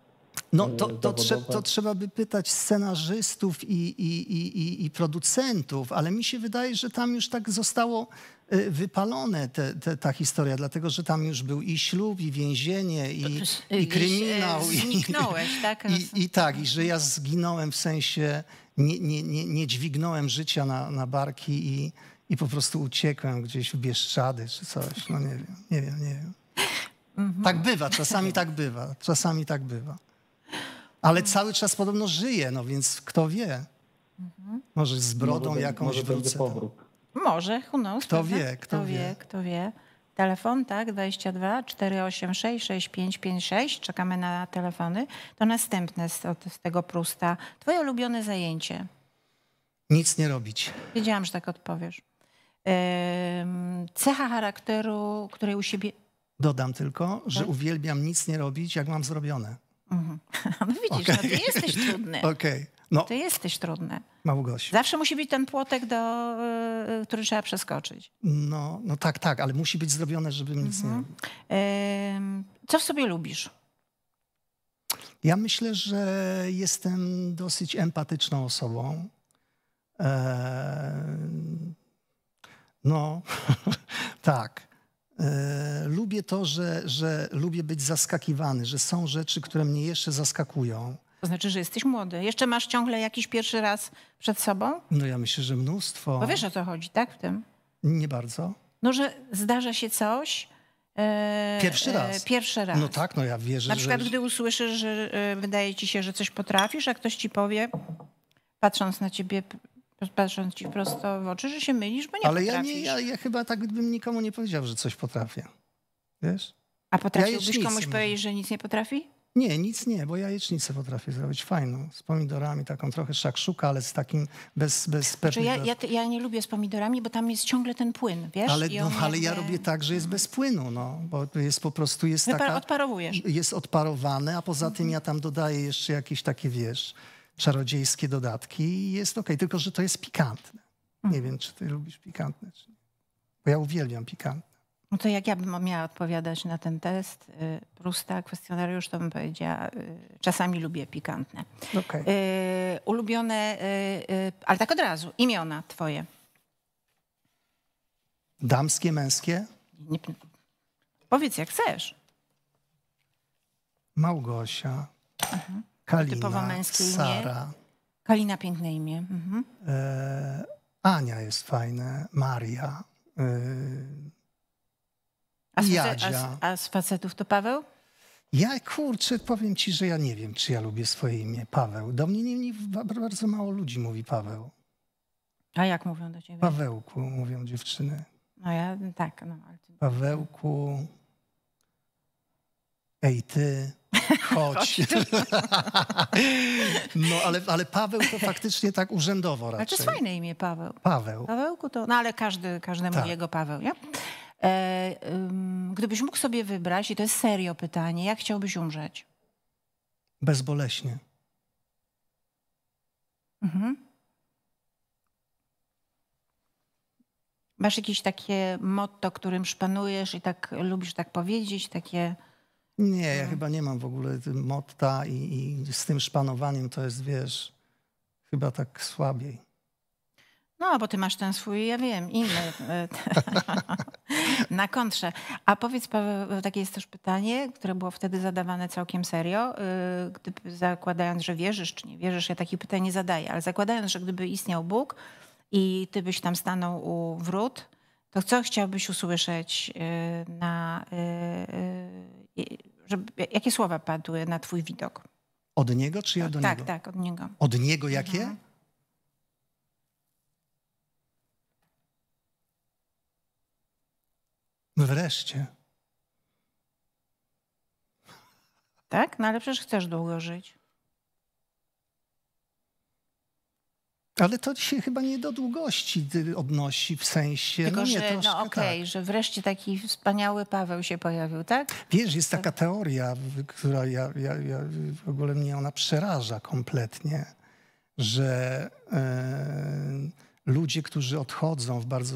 No to, e, to, trze to, trzeba by pytać scenarzystów i, i, i, i, producentów, ale mi się wydaje, że tam już tak zostało e, wypalone te, te, ta historia, dlatego że tam już był i ślub, i więzienie, i, e, i kryminał. Zniknąłeś, tak? I, I tak, i że ja zginąłem w sensie, nie, nie, nie, nie dźwignąłem życia na, na barki i, i po prostu uciekłem gdzieś w Bieszczady czy coś, no nie wiem, nie wiem, nie wiem. Mhm. Tak bywa, czasami tak bywa, czasami tak bywa. Ale cały czas podobno żyje, no więc kto wie? Może z brodą może jakąś może wrócę. Powrót. Może, who knows, Kto prawda? wie, kto, kto wie, wie. Kto wie. Telefon, tak, 22 486 6556. Czekamy na telefony. To następne z, z tego prusta. Twoje ulubione zajęcie. Nic nie robić. Wiedziałam, że tak odpowiesz. Cecha charakteru, której u siebie. Dodam tylko, że tak. uwielbiam nic nie robić, jak mam zrobione. Mhm. *laughs* No widzisz, no okay. no ty jesteś trudny. Okay. No. Ty jesteś trudny. Małgosiu. Zawsze musi być ten płotek, do, y, y, który trzeba przeskoczyć. No, no tak, tak, ale musi być zrobione, żeby nic nie... Mhm. Co w sobie lubisz? Ja myślę, że jestem dosyć empatyczną osobą. No, *laughs* tak. E, lubię to, że, że lubię być zaskakiwany, że są rzeczy, które mnie jeszcze zaskakują. To znaczy, że jesteś młody. Jeszcze masz ciągle jakiś pierwszy raz przed sobą? No ja myślę, że mnóstwo. Bo wiesz o co chodzi, tak? W tym? Nie bardzo. No, że zdarza się coś, e, Pierwszy e, raz. Pierwszy raz. No tak, no ja wierzę. Na przykład, że... gdy usłyszysz, że wydaje ci się, że coś potrafisz, a ktoś ci powie, patrząc na ciebie, patrząc ci prosto w oczy, że się mylisz, bo nie Ale potrafisz. ja, nie, ja, ja chyba tak bym nikomu nie powiedział, że coś potrafię. Wiesz? A potrafiłbyś ja komuś powiedzieć, że nic nie potrafi? Nie, nic nie, bo jajecznicę potrafię zrobić fajną, z pomidorami, taką trochę szakszuka, ale z takim, bez, bez znaczy, ja, ja, ja, nie lubię z pomidorami, bo tam jest ciągle ten płyn, wiesz? Ale, no, ale jakby... ja robię tak, że jest bez płynu, no, bo jest po prostu, jest taka... Odparowujesz. Jest odparowane, a poza mhm. tym ja tam dodaję jeszcze jakieś takie, wiesz czarodziejskie dodatki i jest ok, tylko że to jest pikantne. Nie mhm. wiem, czy ty lubisz pikantne, czy nie. Bo ja uwielbiam pikantne. No to jak ja bym miała odpowiadać na ten test, y, Prusta, kwestionariusz, to bym powiedziała, y, czasami lubię pikantne. Okay. ulubione, y, ale tak od razu, imiona twoje. Damskie, męskie? Nie, powiedz jak chcesz. Małgosia. Mhm. Kalina, typowo męskie Sara. imię. Kalina, piękne imię. Mhm. E, Ania jest fajne, Maria, e, a, z Jadzia. a, a z facetów to Paweł? Ja kurczę, powiem ci, że ja nie wiem, czy ja lubię swoje imię Paweł. Do mnie nie, nie, bardzo mało ludzi mówi Paweł. A jak mówią do ciebie? Pawełku mówią dziewczyny. No ja tak, no ale... Pawełku. Ej ty. *laughs* chodź. no ale, ale Paweł to faktycznie tak urzędowo raczej. Ale to jest fajne imię Paweł. Paweł. Pawełku to, no ale każdy, każdemu tak. jego Paweł, nie? E, um, gdybyś mógł sobie wybrać, i to jest serio pytanie, jak chciałbyś umrzeć? Bezboleśnie. Mhm. Masz jakieś takie motto, którym szpanujesz i tak lubisz tak powiedzieć, takie nie, ja chyba nie mam w ogóle motta i, i, z tym szpanowaniem to jest, wiesz, chyba tak słabiej. No, bo ty masz ten swój, ja wiem, inny e, *laughs* na kontrze. A powiedz, Paweł, takie jest też pytanie, które było wtedy zadawane całkiem serio, e, gdyby, zakładając, że wierzysz czy nie wierzysz, ja takie pytanie zadaję, ale zakładając, że gdyby istniał Bóg i ty byś tam stanął u wrót, to co chciałbyś usłyszeć e, na żeby, jakie słowa padły na twój widok? Od niego czy ja do tak, niego? Tak, tak, od niego. Od niego mhm. jakie? Mhm. Wreszcie. Tak? No ale przecież chcesz długo żyć. Ale to się chyba nie do długości y, odnosi w sensie. Tylko, no nie, że, no okej, okay, tak. że wreszcie taki wspaniały Paweł się pojawił, tak? Wiesz, jest taka teoria, która ja, ja, ja w ogóle mnie ona przeraża kompletnie, że e, ludzie, którzy odchodzą w bardzo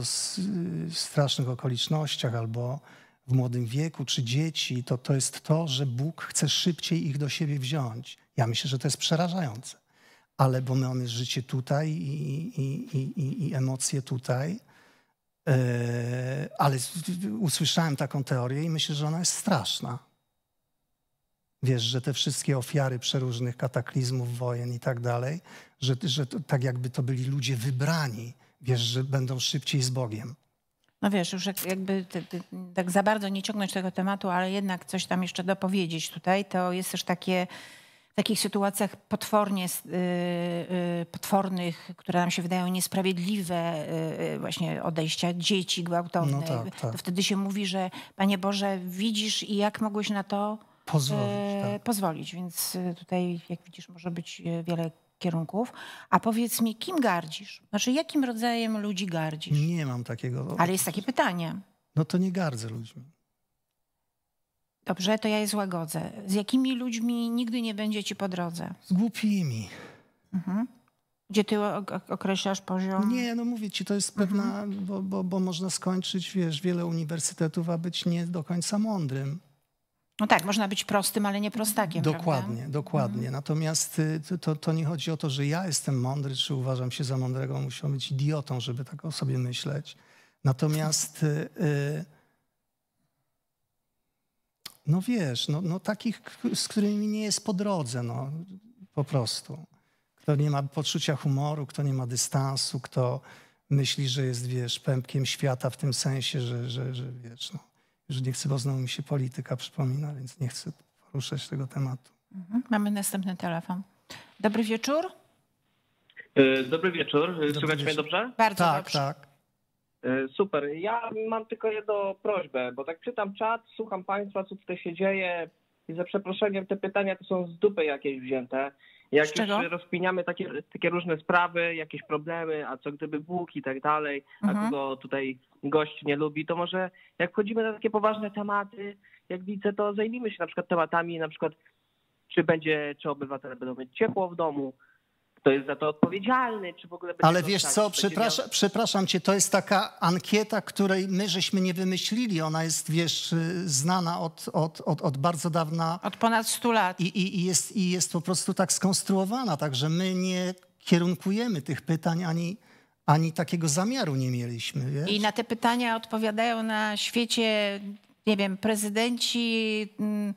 strasznych okolicznościach albo w młodym wieku, czy dzieci, to to jest to, że Bóg chce szybciej ich do siebie wziąć. Ja myślę, że to jest przerażające ale bo my mamy życie tutaj i, i, i, i emocje tutaj. Yy, ale usłyszałem taką teorię i myślę, że ona jest straszna. Wiesz, że te wszystkie ofiary przeróżnych kataklizmów, wojen i tak dalej, że, że to, tak jakby to byli ludzie wybrani, wiesz, że będą szybciej z Bogiem. No wiesz, już jakby tak za bardzo nie ciągnąć tego tematu, ale jednak coś tam jeszcze dopowiedzieć tutaj, to jest też takie w takich sytuacjach potwornie, y, y, potwornych, które nam się wydają niesprawiedliwe, y, właśnie odejścia dzieci gwałtownych, no tak, tak. to wtedy się mówi, że Panie Boże, widzisz i jak mogłeś na to pozwolić, e, tak. pozwolić. Więc tutaj, jak widzisz, może być e, wiele kierunków. A powiedz mi, kim gardzisz? Znaczy, jakim rodzajem ludzi gardzisz? Nie mam takiego. Ale jest takie pytanie. No to nie gardzę ludźmi. Dobrze, to ja je złagodzę. Z jakimi ludźmi nigdy nie będzie ci po drodze? Z głupimi. Mhm. Gdzie ty określasz poziom? Nie, no mówię ci, to jest mhm. pewna, mhm. bo, bo, bo można skończyć, wiesz, wiele uniwersytetów, a być nie do końca mądrym. No tak, można być prostym, ale nie prostakiem. Dokładnie, prawda? dokładnie. Mhm. Natomiast y, to, to nie chodzi o to, że ja jestem mądry, czy uważam się za mądrego. Musiał być idiotą, żeby tak o sobie myśleć. Natomiast. Y, y, no wiesz, no, no takich, z którymi nie jest po drodze, no po prostu. Kto nie ma poczucia humoru, kto nie ma dystansu, kto myśli, że jest, wiesz, pępkiem świata w tym sensie, że, że, że wiesz, no, że nie chcę, bo znowu mi się polityka przypomina, więc nie chcę poruszać tego tematu. Mhm. Mamy następny telefon. Dobry wieczór. E, dobry wieczór. E, dobry Słychać mnie dobrze? Bardzo tak, dobrze. Tak. E, super. Ja mam tylko jedną prośbę, bo tak czytam czat, słucham Państwa, co tutaj się dzieje i za przeproszeniem te pytania to są z dupy jakieś wzięte. Jak z już rozpiniamy takie, takie różne sprawy, jakieś problemy, a co gdyby Bóg i tak dalej, mhm. a kogo tutaj gość nie lubi, to może jak wchodzimy na takie poważne tematy, jak widzę, to zajmijmy się na przykład tematami, na przykład czy będzie, czy obywatele będą mieć ciepło w domu, kto jest za to odpowiedzialny, czy w ogóle będzie Ale wiesz tak, co, przepraszam, przepraszam cię, to jest taka ankieta, której my żeśmy nie wymyślili. Ona jest, wiesz, y, znana od, od, od, od bardzo dawna. Od ponad 100 lat. I, i, i, jest, I jest po prostu tak skonstruowana, także my nie kierunkujemy tych pytań ani ani takiego zamiaru nie mieliśmy. Wiesz? I na te pytania odpowiadają na świecie, nie wiem, prezydenci. Mm,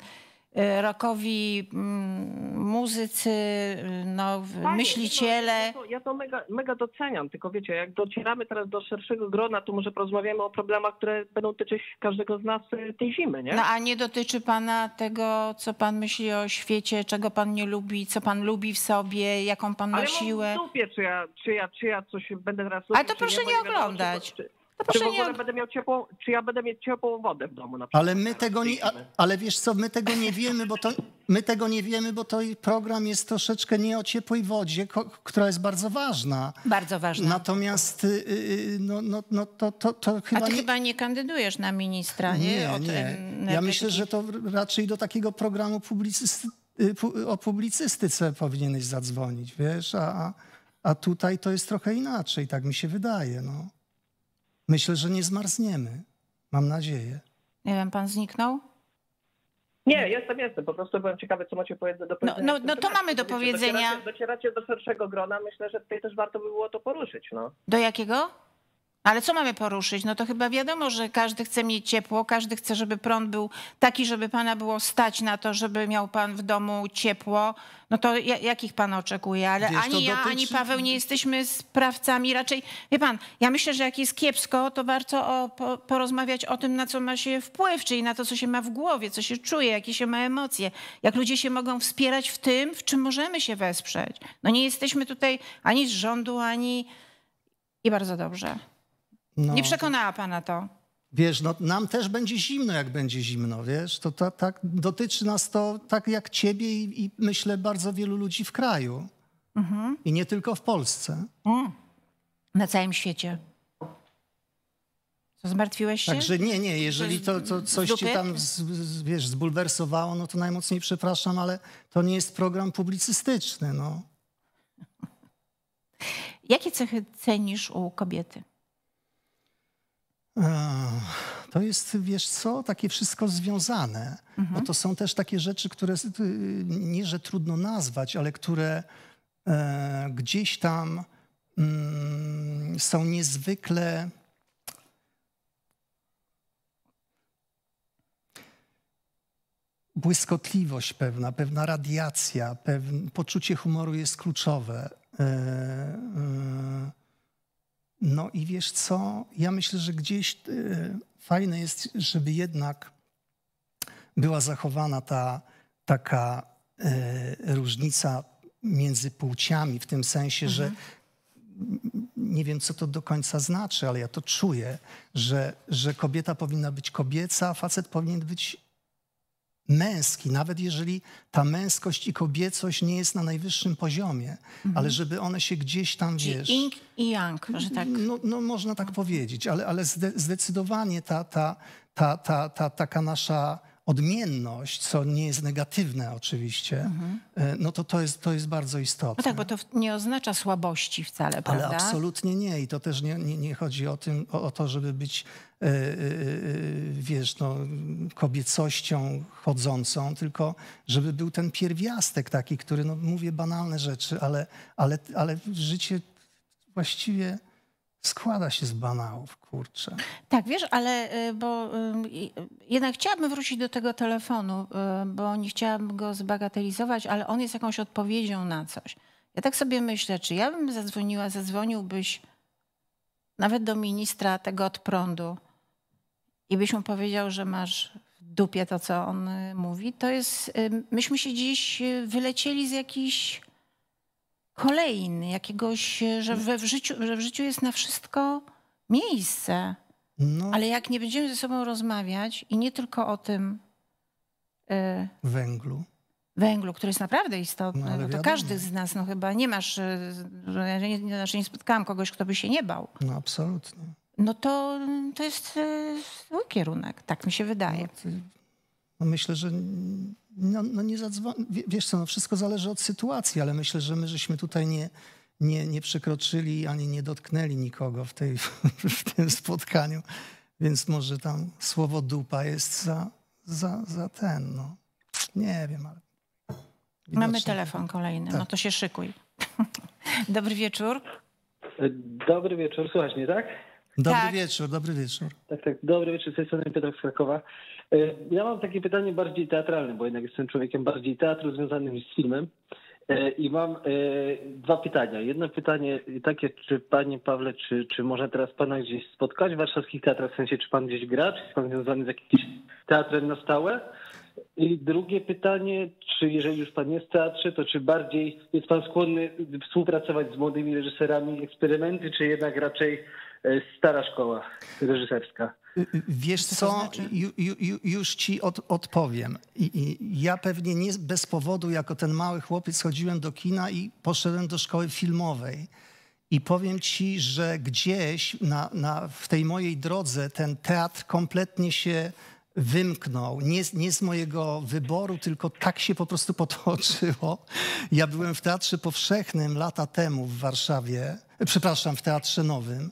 Y, rokowi mm, muzycy, y, no, Panie, no, myśliciele. Ja to, ja to mega, mega doceniam, tylko wiecie, jak docieramy teraz do szerszego grona, to może porozmawiamy o problemach, które będą dotyczyć każdego z nas y, tej zimy, nie? No a nie dotyczy pana tego, co pan myśli o świecie, czego pan nie lubi, co pan lubi w sobie, jaką pan ma Ale siłę? Ale ja w czy ja, czy, ja, czy ja coś będę teraz lubił, Ale to proszę nie, nie oglądać. Wiadomo, czy, no czy w ogóle będę miał ciepłą, czy ja będę mieć ciepłą wodę w domu na przykład. Ale my tego nie, ale wiesz co, my tego nie wiemy, bo to, my tego nie wiemy, bo to program jest troszeczkę nie o ciepłej wodzie, ko, która jest bardzo ważna. Bardzo ważna. Natomiast y, y, y, no, no, no to, to, to chyba... A ty nie... chyba nie kandydujesz na ministra, nie? Nie, nie. Ja myślę, że to raczej do takiego programu publicysty, o publicystyce powinieneś zadzwonić, wiesz, a, a tutaj to jest trochę inaczej, tak mi się wydaje, no. Myślę, że nie zmarzniemy. Mam nadzieję. Nie wiem, pan zniknął? Nie, jestem, jestem. Po prostu byłem ciekawy, co macie do powiedzenia. No, no, no to mamy do powiedzenia. Docieracie, docieracie, do szerszego grona. Myślę, że tutaj też warto by było to poruszyć. No. Do jakiego? Ale co mamy poruszyć? No to chyba wiadomo, że każdy chce mieć ciepło, każdy chce, żeby prąd był taki, żeby pana było stać na to, żeby miał pan w domu ciepło. No to jakich pan oczekuje? Ale Wiesz, ani ja, dotyczy... ani Paweł nie jesteśmy sprawcami. Raczej, wie pan, ja myślę, że jak jest kiepsko, to warto o, po, porozmawiać o tym, na co ma się wpływ, czyli na to, co się ma w głowie, co się czuje, jakie się ma emocje. Jak ludzie się mogą wspierać w tym, w czym możemy się wesprzeć. No nie jesteśmy tutaj ani z rządu, ani... I bardzo dobrze. No, nie przekonała pana to. Wiesz, no, nam też będzie zimno, jak będzie zimno, wiesz? To tak ta, dotyczy nas to tak jak ciebie i, i myślę bardzo wielu ludzi w kraju. Mhm. I nie tylko w Polsce. Mm. Na całym świecie. Co, zmartwiłeś się? Także nie, nie, jeżeli to, to coś ci tam z, z, wiesz, zbulwersowało, no to najmocniej przepraszam, ale to nie jest program publicystyczny, no. *laughs* Jakie cechy cenisz u kobiety? To jest, wiesz co, takie wszystko związane, mhm. bo to są też takie rzeczy, które y, nie, że trudno nazwać, ale które e, gdzieś tam mm, są niezwykle. Błyskotliwość pewna, pewna radiacja, pewne, poczucie humoru jest kluczowe. E, e, no i wiesz co? Ja myślę, że gdzieś e, fajne jest, żeby jednak była zachowana ta taka e, różnica między płciami, w tym sensie, mhm. że nie wiem, co to do końca znaczy, ale ja to czuję, że, że kobieta powinna być kobieca, a facet powinien być męski, nawet jeżeli ta męskość i kobiecość nie jest na najwyższym poziomie, mhm. ale żeby one się gdzieś tam, Czyli wiesz... Ing i yang, że tak... No, no można tak powiedzieć, ale, ale zdecydowanie ta, ta, ta, ta, ta, ta taka nasza odmienność, co nie jest negatywne oczywiście, mhm. E, no to to jest, to jest bardzo istotne. No tak, bo to nie oznacza słabości wcale, prawda? Ale absolutnie nie i to też nie, nie, nie chodzi o, tym, o, o to, żeby być yy, yy, wiesz, no, kobiecością chodzącą, tylko żeby był ten pierwiastek taki, który, no mówię banalne rzeczy, ale, ale, ale życie właściwie składa się z banałów, kurczę. Tak, wiesz, ale y, bo y, jednak chciałabym wrócić do tego telefonu, y, bo nie chciałabym go zbagatelizować, ale on jest jakąś odpowiedzią na coś. Ja tak sobie myślę, czy ja bym zadzwoniła, zadzwoniłbyś nawet do ministra tego od prądu i byś mu powiedział, że masz w dupie to, co on mówi, to jest, myśmy się dziś wylecieli z jakichś Kolejny, jakiegoś, e, że, we, w, życiu, że w życiu jest na wszystko miejsce. No. Ale jak nie będziemy ze sobą rozmawiać i nie tylko o tym y, węglu. Węglu, który jest naprawdę istotny, no, no to każdy z nas, no chyba nie masz, e, ja nie, znaczy nie spotkałam kogoś, kto by się nie bał. No absolutnie. No to, to jest zły kierunek, tak mi się wydaje. No, no myślę, że no, no nie zadzwoni. Wiesz co, no wszystko zależy od sytuacji, ale myślę, że my żeśmy tutaj nie, nie, nie przekroczyli ani nie dotknęli nikogo w, tej, w tym spotkaniu, więc może tam słowo dupa jest za, za, za ten, no. Nie wiem, ale... Widocznie. Mamy telefon kolejny, no tak. no to się szykuj. *laughs* Dobry wieczór. Dobry wieczór, słuchaj mnie, tak? Dobry tak. wieczór, dobry wieczór. Tak, tak, dobry wieczór, z tej strony Piotr z Krakowa. E, ja mam takie pytanie bardziej teatralne, bo jednak jestem człowiekiem bardziej teatru związanym z filmem. E, I mam e, dwa pytania. Jedno pytanie takie, czy panie Pawle, czy, czy można teraz pana gdzieś spotkać w warszawskich teatrach? W sensie, czy pan gdzieś gra? Czy jest pan związany z jakimś teatrem na stałe? I drugie pytanie, czy jeżeli już pan jest w teatrze, to czy bardziej jest pan skłonny współpracować z młodymi reżyserami eksperymenty, czy jednak raczej stara szkoła reżyserska? Wiesz co, znaczy? ju, ju, już ci od, odpowiem. I, i ja pewnie nie bez powodu jako ten mały chłopiec chodziłem do kina i poszedłem do szkoły filmowej. I powiem ci, że gdzieś na, na, w tej mojej drodze ten teatr kompletnie się wymknął. Nie, nie, z mojego wyboru, tylko tak się po prostu potoczyło. Ja byłem w Teatrze Powszechnym lata temu w Warszawie, przepraszam, w Teatrze Nowym.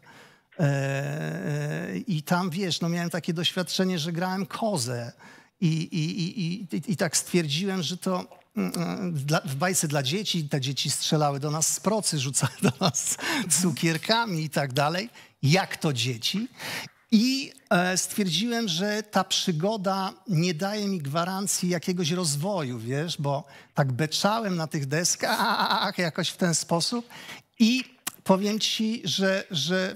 E, e, I tam, wiesz, no miałem takie doświadczenie, że grałem kozę i, i, i, i, i tak stwierdziłem, że to mm, mm, dla, w bajce dla dzieci, te dzieci strzelały do nas z procy, *laughs* rzucały do nas cukierkami i tak dalej, jak to dzieci. I e, stwierdziłem, że ta przygoda nie daje mi gwarancji jakiegoś rozwoju, wiesz, bo tak beczałem na tych deskach jakoś w ten sposób i powiem ci, że, że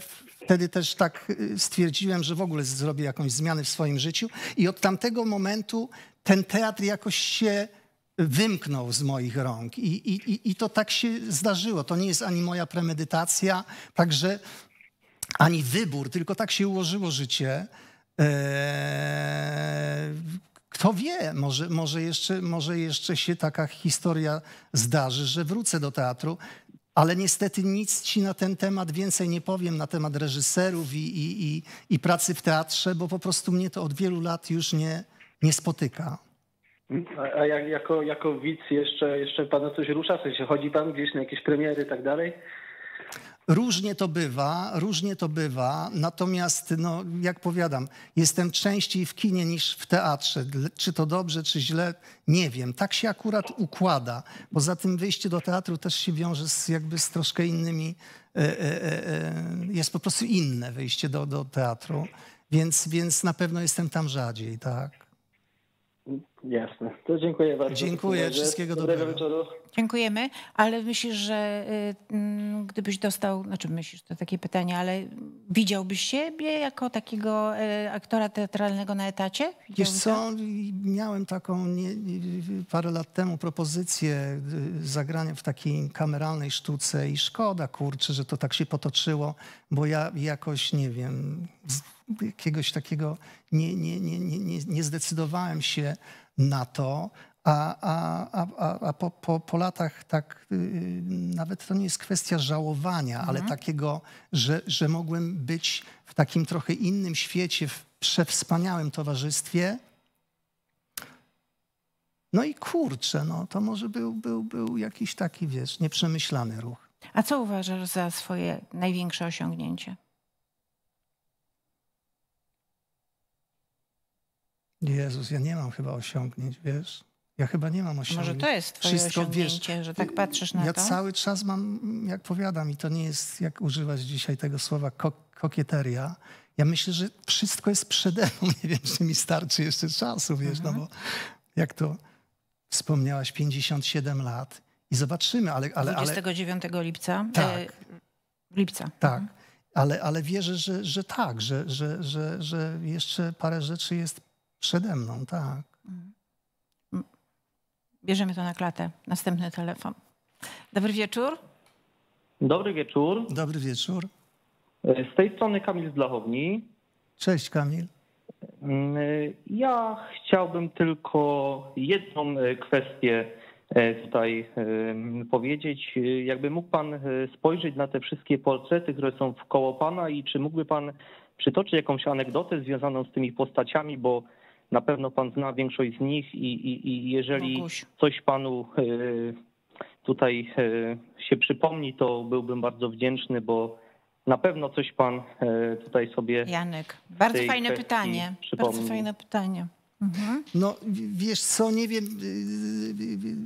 Wtedy też tak y, stwierdziłem, że w ogóle zrobię jakąś zmianę w swoim życiu. I od tamtego momentu ten teatr jakoś się wymknął z moich rąk. I, i, i to tak się zdarzyło. To nie jest ani moja premedytacja, także ani wybór, tylko tak się ułożyło życie. Eee, kto wie, może, może, jeszcze, może jeszcze się taka historia zdarzy, że wrócę do teatru ale niestety nic ci na ten temat więcej nie powiem, na temat reżyserów i, i, i, i pracy w teatrze, bo po prostu mnie to od wielu lat już nie, nie spotyka. A, jako, jako widz jeszcze, jeszcze pana coś rusza? W sensie chodzi pan gdzieś na jakieś premiery i tak dalej? Różnie to bywa, różnie to bywa, natomiast, no, jak powiadam, jestem częściej w kinie niż w teatrze. Czy to dobrze, czy źle, nie wiem. Tak się akurat układa. Poza tym wyjście do teatru też się wiąże z, jakby z troszkę innymi, e, e, e, jest po prostu inne wyjście do, do teatru, więc, więc na pewno jestem tam rzadziej, tak. Jasne. To dziękuję bardzo. Dziękuję. Wszystkiego dobrego. dobrego. wieczoru. Dziękujemy, ale myślisz, że y, mm, gdybyś dostał, znaczy myślisz, to takie pytanie, ale widziałbyś siebie jako takiego y, aktora teatralnego na etacie? Wiesz co, miałem taką nie, parę lat temu propozycję y, zagrania w takiej kameralnej sztuce i szkoda, kurczę, że to tak się potoczyło, bo ja jakoś, nie wiem, jakiegoś takiego nie, nie, nie, nie, nie zdecydowałem się na to, a, a, a, a po, po, po, latach tak yy, nawet to nie jest kwestia żałowania, mhm. ale takiego, że, że mogłem być w takim trochę innym świecie, w przewspaniałym towarzystwie. No i kurczę, no, to może był, był, był jakiś taki, wiesz, nieprzemyślany ruch. A co uważasz za swoje największe osiągnięcie? Jezus, ja nie mam chyba osiągnięć, wiesz? Ja chyba nie mam osiągnięć. Może to jest twoje Wszystko, osiągnięcie, wiesz, że tak patrzysz na ja to? Ja cały czas mam, jak powiadam, i to nie jest, jak używać dzisiaj tego słowa, kok kokieteria. Ja myślę, że wszystko jest przede mną. *laughs* Nie wiem, czy mi starczy jeszcze czasu, wiesz, no mhm. no bo jak to wspomniałaś, 57 lat i zobaczymy, ale... ale 29 ale... lipca? E, tak. E, lipca. Tak. Mhm. Ale, ale wierzę, że, że tak, że, że, że, że jeszcze parę rzeczy jest Przede mną, tak. Mm. Mm. Bierzemy to na klatę. Następny telefon. Dobry wieczór. Dobry wieczór. Dobry wieczór. E, z tej strony Kamil z Blachowni. Cześć Kamil. Mm, e, ja chciałbym tylko jedną e, kwestię tutaj powiedzieć. Jakby mógł Pan spojrzeć na te wszystkie portrety, które są wkoło Pana i czy mógłby Pan przytoczyć jakąś anegdotę związaną z tymi postaciami, bo na pewno pan zna większość z nich i, i, i jeżeli Boguś. coś panu e, tutaj e, się przypomni, to byłbym bardzo wdzięczny, bo na pewno coś pan e, tutaj sobie. Janek, bardzo fajne pytanie. Przypomni. Bardzo fajne pytanie. Mhm. No wiesz co, nie wiem, y,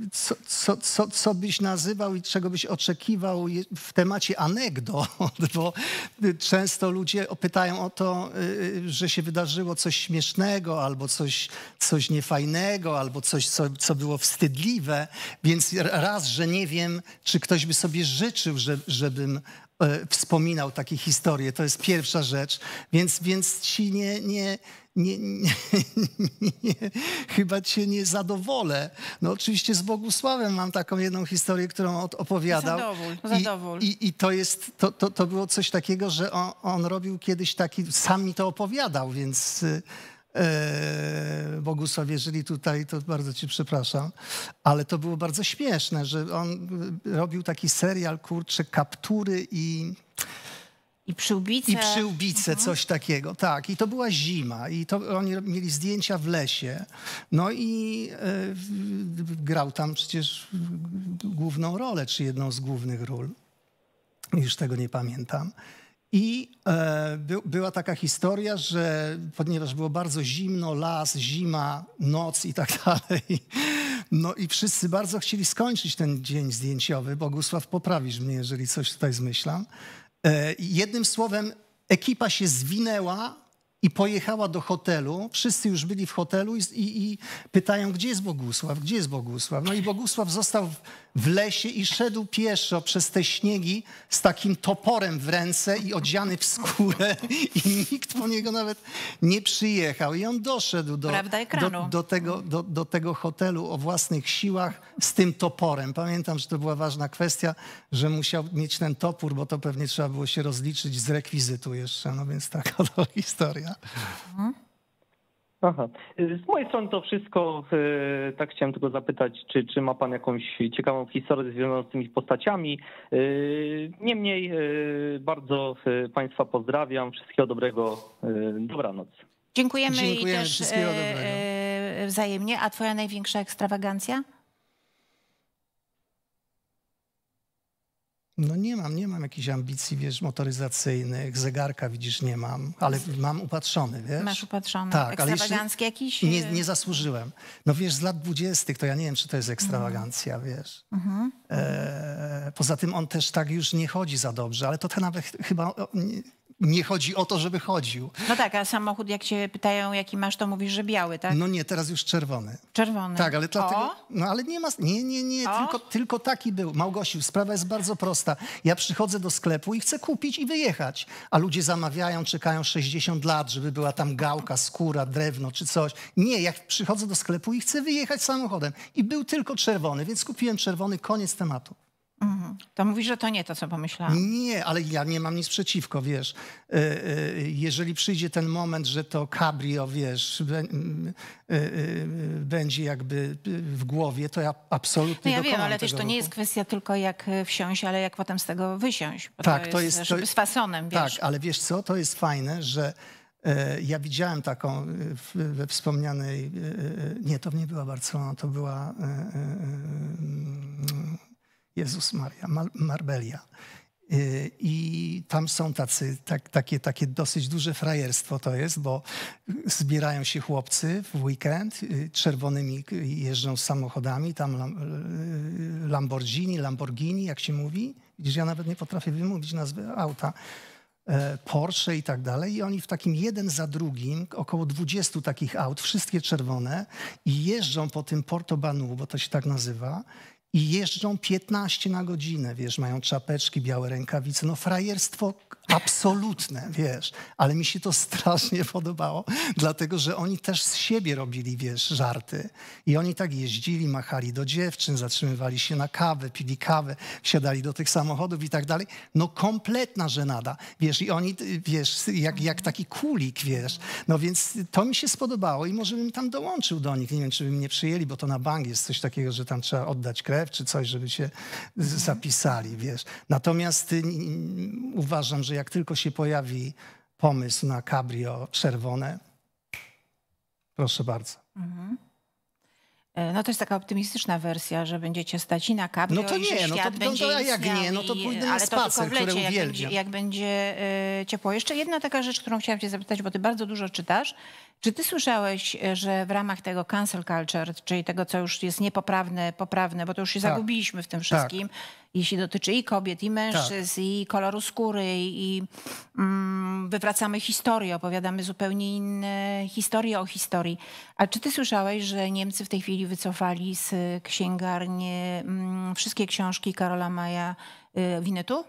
y, y, co, co, co, co byś nazywał i czego byś oczekiwał w temacie anegdot, *laughs* bo często ludzie pytają o to, że się wydarzyło coś śmiesznego albo coś, coś niefajnego, albo coś, co, co było wstydliwe, więc raz, że nie wiem, czy ktoś by sobie życzył, że, żebym e, wspominał takie historie, to jest pierwsza rzecz, więc, więc ci nie... nie nie, nie, *laughs* nie, chyba cię nie zadowolę. No oczywiście z Bogusławem mam taką jedną historię, którą opowiadał. Zadowol. Zadowol. I, i, I, to, jest, to, to, to było coś takiego, że on, on robił kiedyś taki, sam mi to opowiadał, więc... E, Bogusław, jeżeli tutaj, to bardzo ci przepraszam, ale to było bardzo śmieszne, że on robił taki serial, kurcze kaptury i i przyłbice. I mhm. coś takiego, tak. I to była zima i to oni mieli zdjęcia w lesie. No i y, grał tam przecież główną rolę, czy jedną z głównych ról. Już tego nie pamiętam. I e, by, była taka historia, że ponieważ było bardzo zimno, las, zima, noc i tak *laughs* dalej, no i wszyscy bardzo chcieli skończyć ten dzień zdjęciowy. Bogusław, poprawisz mnie, jeżeli coś tutaj zmyślam. E, jednym słowem, ekipa się zwinęła i pojechała do hotelu. Wszyscy już byli w hotelu i, i, i, pytają, gdzie jest Bogusław, gdzie jest Bogusław. No i Bogusław został w lesie i szedł pieszo przez te śniegi z takim toporem w ręce i odziany w skórę i nikt po niego nawet nie przyjechał. I on doszedł do, do, do, tego, do, do tego hotelu o własnych siłach z tym toporem. Pamiętam, że to była ważna kwestia, że musiał mieć ten topór, bo to pewnie trzeba było się rozliczyć z rekwizytu jeszcze. No więc taka to *laughs* historia. Mhm. Aha. Y, z mojej strony to wszystko. Y, tak chciałem tylko zapytać, czy, czy ma pan jakąś ciekawą historię związaną z tymi postaciami. Y, niemniej bardzo państwa pozdrawiam. Wszystkiego dobrego. Dobranoc. Dziękujemy, Dziękujemy i też wzajemnie. A twoja największa ekstrawagancja? No nie mam, nie mam jakichś ambicji, wiesz, motoryzacyjnych, zegarka widzisz, nie mam, ale mam upatrzony, wiesz. Masz upatrzony, tak, ekstrawagancki jakiś? Nie, y- nie zasłużyłem. No wiesz, z lat dwudziestych to ja nie wiem, czy to jest ekstrawagancja, mhm. wiesz. Mhm. E, poza tym on też tak już nie chodzi za dobrze, ale to te nawet chyba nie chodzi o to, żeby chodził. No tak, a samochód, jak cię pytają, jaki masz, to mówisz, że biały, tak? No nie, teraz już czerwony. Czerwony. Tak, ale dlatego. O? No ale nie ma. Nie, nie, nie, tylko, tylko taki był. Małgosiu, sprawa jest bardzo prosta. Ja przychodzę do sklepu i chcę kupić i wyjechać. A ludzie zamawiają, czekają 60 lat, żeby była tam gałka, skóra, drewno czy coś. Nie, jak przychodzę do sklepu i chcę wyjechać samochodem. I był tylko czerwony, więc kupiłem czerwony, koniec tematu. To mówisz, że to nie to, co pomyślałam. Nie, ale ja nie mam nic przeciwko, wiesz. E, e, jeżeli przyjdzie ten moment, że to cabrio, wiesz, e, będzie jakby w głowie, to ja absolutnie no ja wiem, ale też to ruchu. nie jest kwestia tylko jak wsiąść, ale jak potem z tego wysiąść. tak, to jest... To jest z fasonem, tak, wiesz. Tak, ale wiesz co, to jest fajne, że... Ja widziałem taką we wspomnianej, nie, to nie była Barcelona, to była mm, Jezus Maria, Marbelia. Y, I tam są tacy, tak, takie, takie dosyć duże frajerstwo to jest, bo zbierają się chłopcy w weekend, y, czerwonymi y, jeżdżą samochodami, tam Lamborghini, Lamborghini, jak się mówi. Widzisz, ja nawet nie potrafię wymówić nazwy auta. E, Porsche i tak dalej. I oni w takim jeden za drugim, około 20 takich aut, wszystkie czerwone, i jeżdżą po tym Portobanu, bo to się tak nazywa, i jeżdżą 15 na godzinę, wiesz, mają czapeczki, białe rękawice, no frajerstwo absolutne, wiesz, ale mi się to strasznie podobało, dlatego, że oni też z siebie robili, wiesz, żarty i oni tak jeździli, machali do dziewczyn, zatrzymywali się na kawę, pili kawę, wsiadali do tych samochodów i tak dalej, no kompletna żenada, wiesz, i oni, wiesz, jak, jak taki kulik, wiesz, no więc to mi się spodobało i może bym tam dołączył do nich, nie wiem, czy by mnie przyjęli, bo to na bank jest coś takiego, że tam trzeba oddać krew, czy coś, żeby się zapisali, wiesz. Natomiast y, uważam, że jak tylko się pojawi pomysł na cabrio czerwone, proszę bardzo. Mhm. E, no to jest taka optymistyczna wersja, że będziecie stać i na kabrio, No to nie, no to, no to, jak nie, no to pójdę na spacer, to które uwielbiam. będzie, jak będzie e, ciepło. Jeszcze jedna taka rzecz, którą chciałam cię zapytać, bo ty bardzo dużo czytasz czy ty słyszałeś, e, że w ramach tego cancel culture, czyli tego, co już jest niepoprawne, poprawne, bo to już się tak. zagubiliśmy w tym tak. wszystkim, tak. jeśli dotyczy i kobiet, i mężczyzn, tak. i koloru skóry, i mm, wywracamy historię, opowiadamy zupełnie inne historie o historii. A czy ty słyszałeś, że Niemcy w tej chwili wycofali z księgarni mm, wszystkie książki Karola Maja y, Winetu?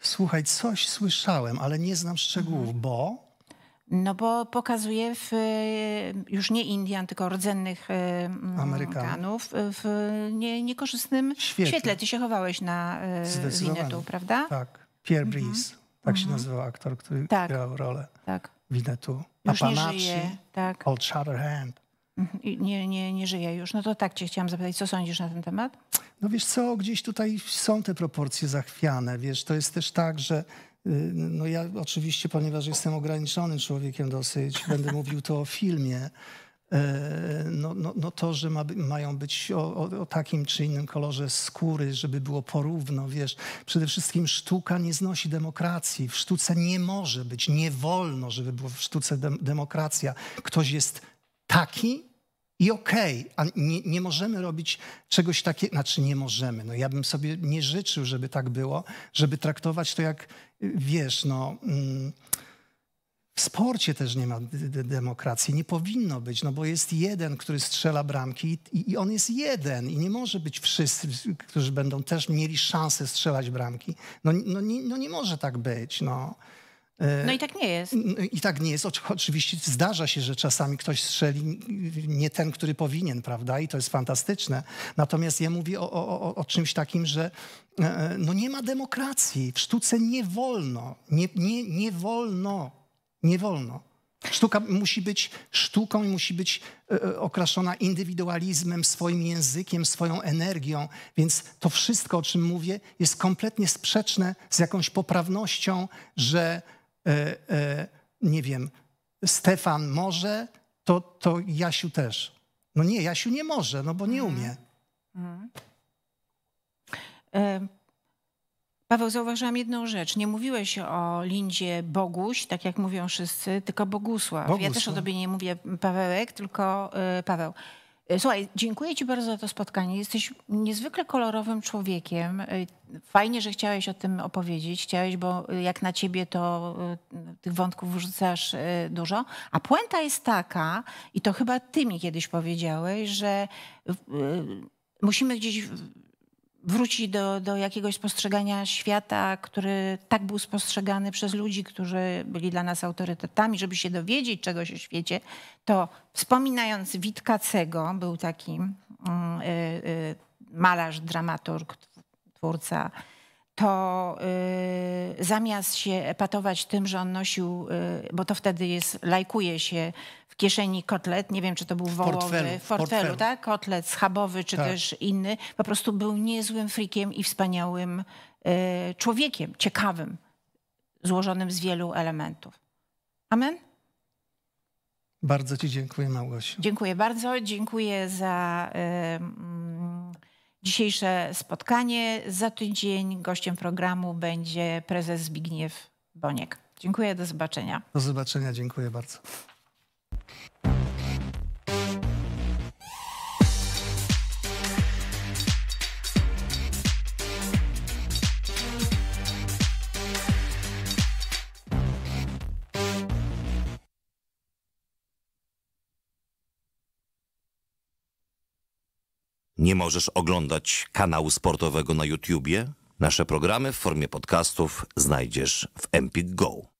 Słuchaj, coś słyszałem, ale nie znam szczegółów, mhm. bo no bo pokazuje w, e, już nie Indian, tylko rdzennych e, Amerykanów e, w nie, niekorzystnym świetle. świetle. Ty się chowałeś na Winetu, prawda? Tak, Pierre Breeze, mm -hmm. tak się mm -hmm. nazywał aktor, który tak. grał rolę tak. Winetu. Już nie żyje, tak. Old Shatterhand. Mhm. Nie, nie, nie żyje już. No to tak cię chciałam zapytać, co sądzisz na ten temat? No wiesz co, gdzieś tutaj są te proporcje zachwiane. Wiesz, to jest też tak, że Y, no ja oczywiście, ponieważ jestem ograniczonym człowiekiem dosyć, będę *laughs* mówił to o filmie. E, no, no, no to, że ma, mają być o, o, o, takim czy innym kolorze skóry, żeby było porówno, wiesz. Przede wszystkim sztuka nie znosi demokracji. W sztuce nie może być, nie wolno, żeby była w sztuce dem, demokracja. Ktoś jest taki, i okej, okay, nie, nie, możemy robić czegoś takiego, znaczy nie możemy. No ja bym sobie nie życzył, żeby tak było, żeby traktować to jak, wiesz, no... Mm, w sporcie też nie ma demokracji, nie powinno być, no bo jest jeden, który strzela bramki i, i, on jest jeden i nie może być wszyscy, którzy będą też mieli szansę strzelać bramki. No, no, nie, no nie może tak być, no. E, no i tak nie jest. I tak nie jest. Oczywiście zdarza się, że czasami ktoś strzeli nie ten, który powinien, prawda? I to jest fantastyczne. Natomiast ja mówię o, o, o czymś takim, że e, e, no nie ma demokracji. W sztuce nie wolno. Nie, nie, nie wolno. Nie wolno. Sztuka musi być sztuką i musi być okraszona indywidualizmem, swoim językiem, swoją energią, więc to wszystko, o czym mówię, jest kompletnie sprzeczne z jakąś poprawnością, że E, e, nie wiem, Stefan może, to, to Jasiu też. No nie, Jasiu nie może, no bo nie mhm. umie. Mhm. E, Paweł, zauważyłam jedną rzecz. Nie mówiłeś o Lindzie Boguś, tak jak mówią wszyscy, tylko Bogusław. Bogusław. Ja też o tobie nie mówię Pawełek, tylko Paweł. E, słuchaj, dziękuję Ci bardzo za to spotkanie. Jesteś niezwykle kolorowym człowiekiem. E, fajnie, że chciałeś o tym opowiedzieć. Chciałeś, bo e, jak na Ciebie to tych wątków wrzucasz dużo. A puenta jest taka, i to chyba Ty mi kiedyś powiedziałeś, że musimy gdzieś wróci do, do jakiegoś postrzegania świata, który tak był spostrzegany przez ludzi, którzy byli dla nas autorytetami, żeby się dowiedzieć czegoś o świecie, to wspominając Witkacego, był taki mm, y, y, malarz, dramaturg, twórca, to y, zamiast się epatować tym, że on nosił, y, bo to wtedy jest, lajkuje się kieszeni kotlet, nie wiem czy to był wołowy, w portfelu, portfelu, portfelu. tak? Kotlet schabowy czy tak. też inny, po prostu był niezłym frikiem i wspaniałym y, człowiekiem, ciekawym, złożonym z wielu elementów. Amen? Bardzo Ci dziękuję, Małgosiu. Dziękuję bardzo. Dziękuję za y, dzisiejsze spotkanie. Za tydzień gościem programu będzie prezes Zbigniew Boniek. Dziękuję, do zobaczenia. Do zobaczenia, dziękuję bardzo. Nie możesz oglądać kanału sportowego na YouTubie? Nasze programy w formie podcastów znajdziesz w Empik Go.